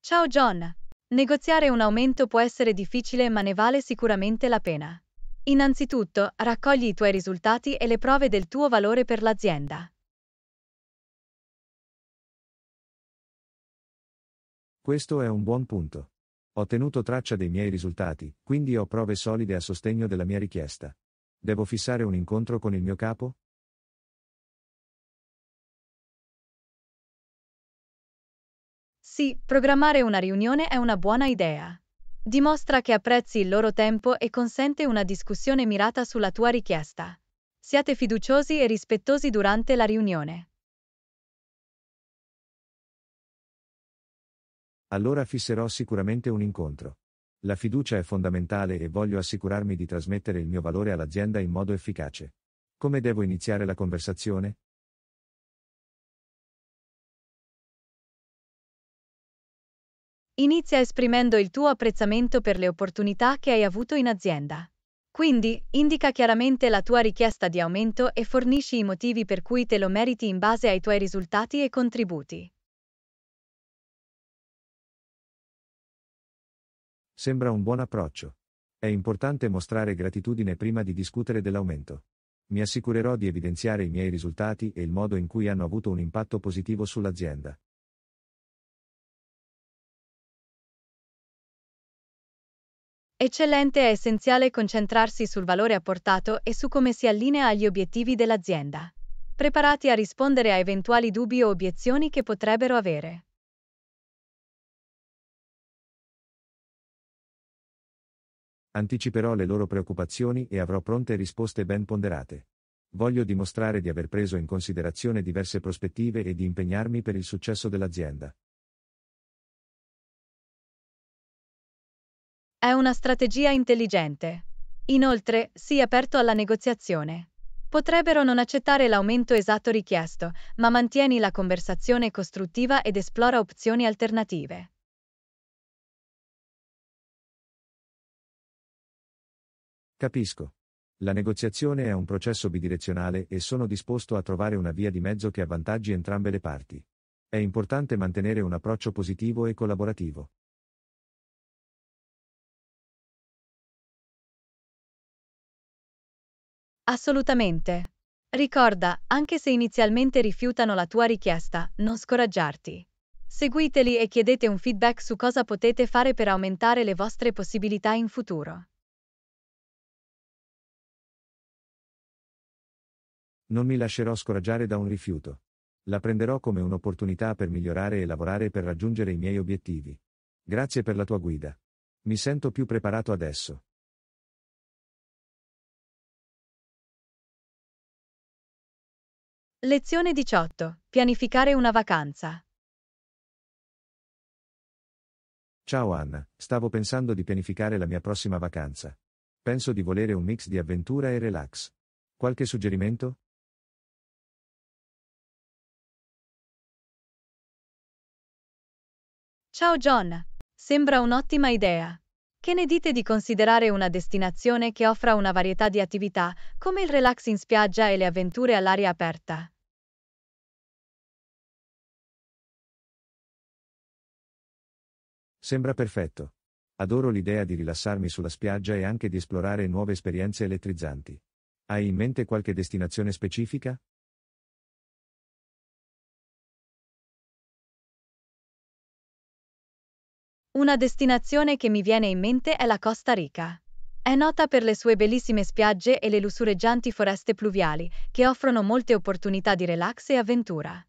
Speaker 3: Ciao John. Negoziare un aumento può essere difficile ma ne vale sicuramente la pena. Innanzitutto, raccogli i tuoi risultati e le prove del tuo valore per l'azienda.
Speaker 2: Questo
Speaker 4: è un buon punto. Ho tenuto traccia dei miei risultati, quindi ho prove solide a sostegno della mia richiesta. Devo fissare un incontro con il mio capo?
Speaker 3: Sì, programmare una riunione è una buona idea. Dimostra che apprezzi il loro tempo e consente una discussione mirata sulla tua richiesta. Siate fiduciosi e rispettosi durante la riunione.
Speaker 4: allora fisserò sicuramente un incontro. La fiducia è fondamentale e voglio assicurarmi di trasmettere il mio valore all'azienda in modo efficace. Come devo iniziare la conversazione?
Speaker 3: Inizia esprimendo il tuo apprezzamento per le opportunità che hai avuto in azienda. Quindi, indica chiaramente la tua richiesta di aumento e fornisci i motivi per cui te lo meriti in base ai tuoi risultati e contributi.
Speaker 4: Sembra un buon approccio. È importante mostrare gratitudine prima di discutere dell'aumento. Mi assicurerò di evidenziare i miei risultati e il modo in cui hanno avuto un impatto positivo sull'azienda.
Speaker 3: Eccellente è essenziale concentrarsi sul valore apportato e su come si allinea agli obiettivi dell'azienda. Preparati a rispondere a eventuali dubbi o obiezioni che potrebbero avere.
Speaker 4: Anticiperò le loro preoccupazioni e avrò pronte risposte ben ponderate. Voglio dimostrare di aver preso in considerazione diverse prospettive e di impegnarmi per il successo dell'azienda.
Speaker 3: È una strategia intelligente. Inoltre, sii aperto alla negoziazione. Potrebbero non accettare l'aumento esatto richiesto, ma mantieni la conversazione costruttiva ed esplora opzioni alternative.
Speaker 4: Capisco. La negoziazione è un processo bidirezionale e sono disposto a trovare una via di mezzo che avvantaggi entrambe le parti. È importante mantenere un approccio positivo e collaborativo.
Speaker 3: Assolutamente. Ricorda, anche se inizialmente rifiutano la tua richiesta, non scoraggiarti. Seguiteli e chiedete un feedback su cosa potete fare per aumentare le vostre possibilità in futuro.
Speaker 4: Non mi lascerò scoraggiare da un rifiuto. La prenderò come un'opportunità per migliorare e lavorare per raggiungere i miei obiettivi. Grazie per la tua guida. Mi sento più preparato adesso.
Speaker 1: Lezione
Speaker 3: 18. Pianificare una vacanza.
Speaker 4: Ciao Anna, stavo pensando di pianificare la mia prossima vacanza. Penso di volere un mix di avventura e relax. Qualche suggerimento?
Speaker 3: Ciao John! Sembra un'ottima idea. Che ne dite di considerare una destinazione che offra una varietà di attività, come il relax in spiaggia e le avventure all'aria aperta?
Speaker 4: Sembra perfetto. Adoro l'idea di rilassarmi sulla spiaggia e anche di esplorare nuove esperienze elettrizzanti. Hai in mente qualche destinazione specifica?
Speaker 3: Una destinazione che mi viene in mente è la Costa Rica. È nota per le sue bellissime spiagge e le lussureggianti foreste pluviali, che offrono molte opportunità di relax e avventura.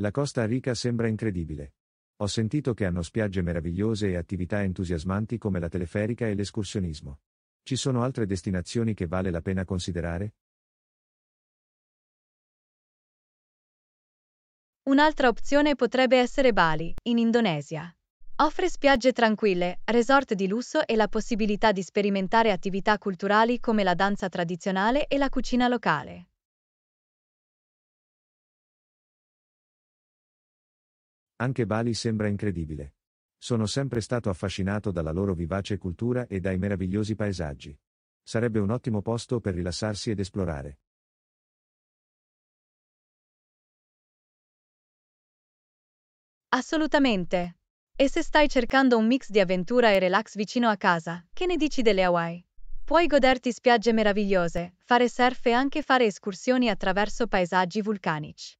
Speaker 4: La Costa Rica sembra incredibile. Ho sentito che hanno spiagge meravigliose e attività entusiasmanti come la teleferica e l'escursionismo. Ci sono altre destinazioni che vale la pena considerare?
Speaker 3: Un'altra opzione potrebbe essere Bali, in Indonesia. Offre spiagge tranquille, resort di lusso e la possibilità di sperimentare attività culturali come la danza tradizionale e la cucina locale.
Speaker 4: Anche Bali sembra incredibile. Sono sempre stato affascinato dalla loro vivace cultura e dai meravigliosi paesaggi. Sarebbe un ottimo posto per rilassarsi ed esplorare.
Speaker 3: Assolutamente. E se stai cercando un mix di avventura e relax vicino a casa, che ne dici delle Hawaii? Puoi goderti spiagge meravigliose, fare surf e anche fare escursioni attraverso paesaggi vulcanici.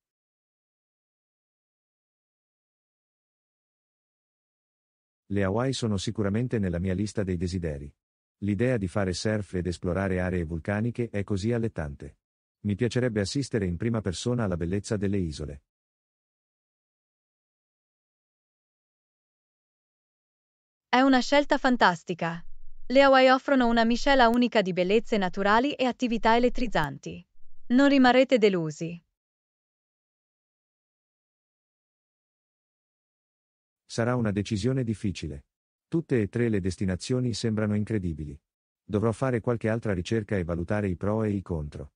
Speaker 4: Le Hawaii sono sicuramente nella mia lista dei desideri. L'idea di fare surf ed esplorare aree vulcaniche è così allettante. Mi piacerebbe assistere in prima persona alla bellezza delle isole.
Speaker 3: È una scelta fantastica. Le Hawaii offrono una miscela unica di bellezze naturali e attività elettrizzanti. Non rimarrete delusi.
Speaker 4: Sarà una decisione difficile. Tutte e tre le destinazioni sembrano incredibili. Dovrò fare qualche altra ricerca e valutare i pro e i contro.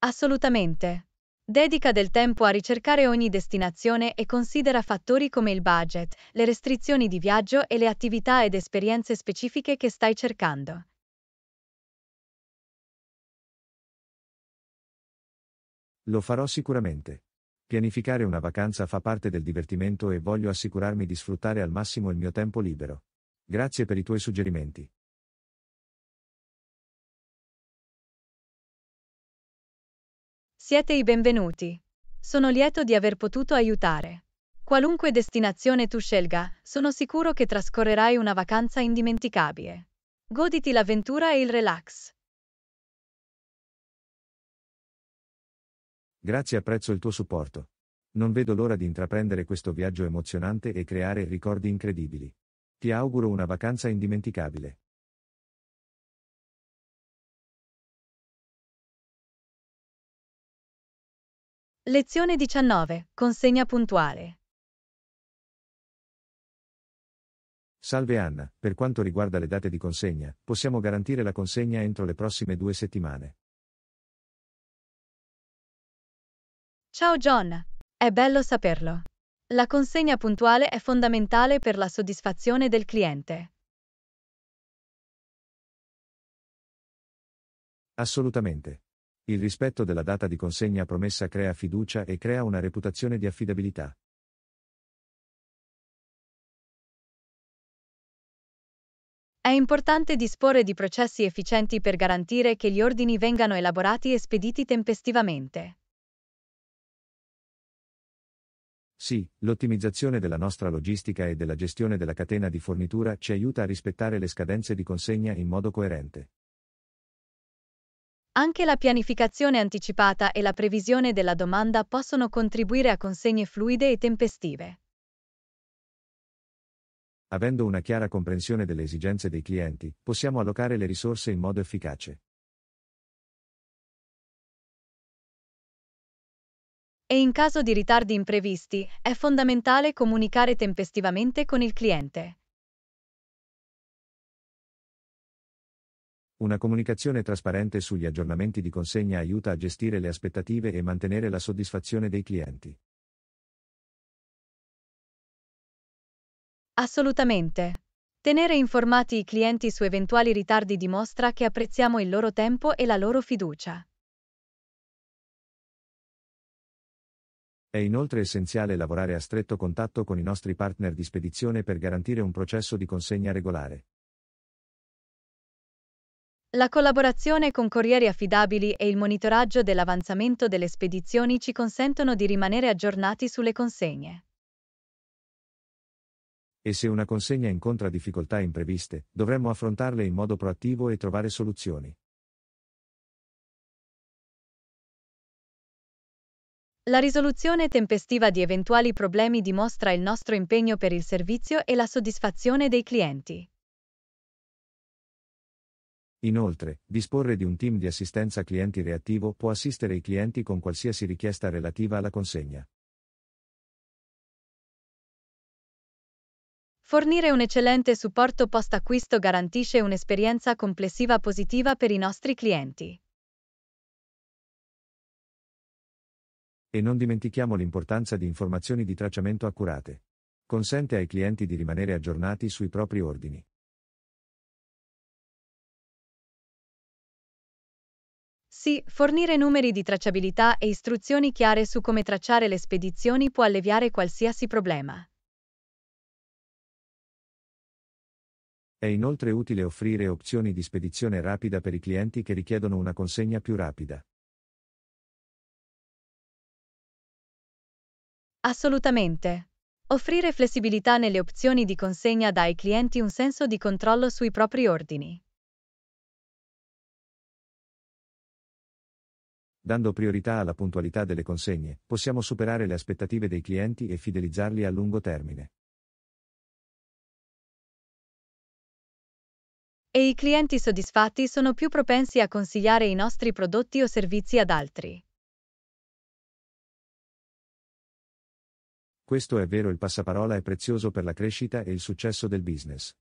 Speaker 3: Assolutamente. Dedica del tempo a ricercare ogni destinazione e considera fattori come il budget, le restrizioni di viaggio e le attività ed esperienze specifiche che stai cercando.
Speaker 4: Lo farò sicuramente. Pianificare una vacanza fa parte del divertimento e voglio assicurarmi di sfruttare al massimo il mio tempo libero. Grazie per i tuoi suggerimenti.
Speaker 3: Siete i benvenuti. Sono lieto di aver potuto aiutare. Qualunque destinazione tu scelga, sono sicuro che trascorrerai una vacanza indimenticabile. Goditi l'avventura e il relax.
Speaker 4: Grazie apprezzo il tuo supporto. Non vedo l'ora di intraprendere questo viaggio emozionante e creare ricordi incredibili. Ti auguro una vacanza indimenticabile.
Speaker 1: Lezione 19. Consegna
Speaker 3: puntuale.
Speaker 4: Salve Anna, per quanto riguarda le date di consegna, possiamo garantire la consegna entro le prossime due settimane.
Speaker 3: Ciao John, è bello saperlo. La consegna puntuale è fondamentale per la soddisfazione del cliente.
Speaker 4: Assolutamente. Il rispetto della data di consegna promessa crea fiducia e crea una reputazione di affidabilità.
Speaker 3: È importante disporre di processi efficienti per garantire che gli ordini vengano elaborati e spediti tempestivamente.
Speaker 4: Sì, l'ottimizzazione della nostra logistica e della gestione della catena di fornitura ci aiuta a rispettare le scadenze di consegna in modo coerente.
Speaker 3: Anche la pianificazione anticipata e la previsione della domanda possono contribuire a consegne fluide e tempestive.
Speaker 4: Avendo una chiara comprensione delle esigenze dei clienti, possiamo allocare le risorse in modo efficace.
Speaker 3: E in caso di ritardi imprevisti, è fondamentale comunicare tempestivamente con il cliente.
Speaker 4: Una comunicazione trasparente sugli aggiornamenti di consegna aiuta a gestire le aspettative e mantenere la soddisfazione dei clienti.
Speaker 3: Assolutamente. Tenere informati i clienti su eventuali ritardi dimostra che apprezziamo il loro tempo e la loro fiducia.
Speaker 4: È inoltre essenziale lavorare a stretto contatto con i nostri partner di spedizione per garantire un processo di consegna regolare.
Speaker 3: La collaborazione con corrieri affidabili e il monitoraggio dell'avanzamento delle spedizioni ci consentono di rimanere aggiornati sulle consegne.
Speaker 4: E se una consegna incontra difficoltà impreviste, dovremmo affrontarle in modo proattivo e trovare soluzioni.
Speaker 3: La risoluzione tempestiva di eventuali problemi dimostra il nostro impegno per il servizio e la soddisfazione dei clienti.
Speaker 4: Inoltre, disporre di un team di assistenza clienti reattivo può assistere i clienti con qualsiasi richiesta relativa alla consegna.
Speaker 3: Fornire un eccellente supporto post acquisto garantisce un'esperienza complessiva positiva per i nostri clienti.
Speaker 4: E non dimentichiamo l'importanza di informazioni di tracciamento accurate. Consente ai clienti di rimanere aggiornati sui propri ordini.
Speaker 3: Sì, fornire numeri di tracciabilità e istruzioni chiare su come tracciare le spedizioni può alleviare qualsiasi problema.
Speaker 4: È inoltre utile offrire opzioni di spedizione rapida per i clienti che richiedono una consegna più rapida.
Speaker 3: Assolutamente. Offrire flessibilità nelle opzioni di consegna dà ai clienti un senso di controllo sui propri ordini.
Speaker 4: Dando priorità alla puntualità delle consegne, possiamo superare le aspettative dei clienti e fidelizzarli a lungo termine.
Speaker 3: E i clienti soddisfatti sono più propensi a consigliare i nostri prodotti o servizi ad altri.
Speaker 4: Questo è vero, il passaparola è prezioso per la crescita e il successo del business.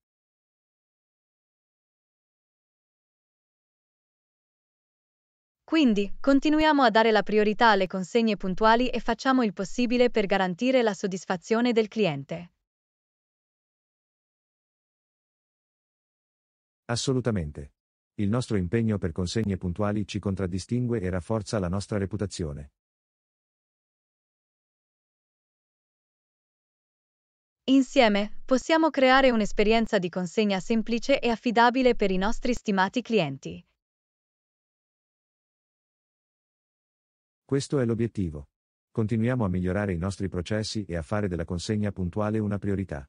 Speaker 3: Quindi, continuiamo a dare la priorità alle consegne puntuali e facciamo il possibile per garantire la soddisfazione del cliente.
Speaker 4: Assolutamente. Il nostro impegno per consegne puntuali ci contraddistingue e rafforza la nostra reputazione.
Speaker 3: Insieme, possiamo creare un'esperienza di consegna semplice e affidabile per i nostri stimati clienti.
Speaker 4: Questo è l'obiettivo. Continuiamo a migliorare i nostri processi e a fare della consegna puntuale una priorità.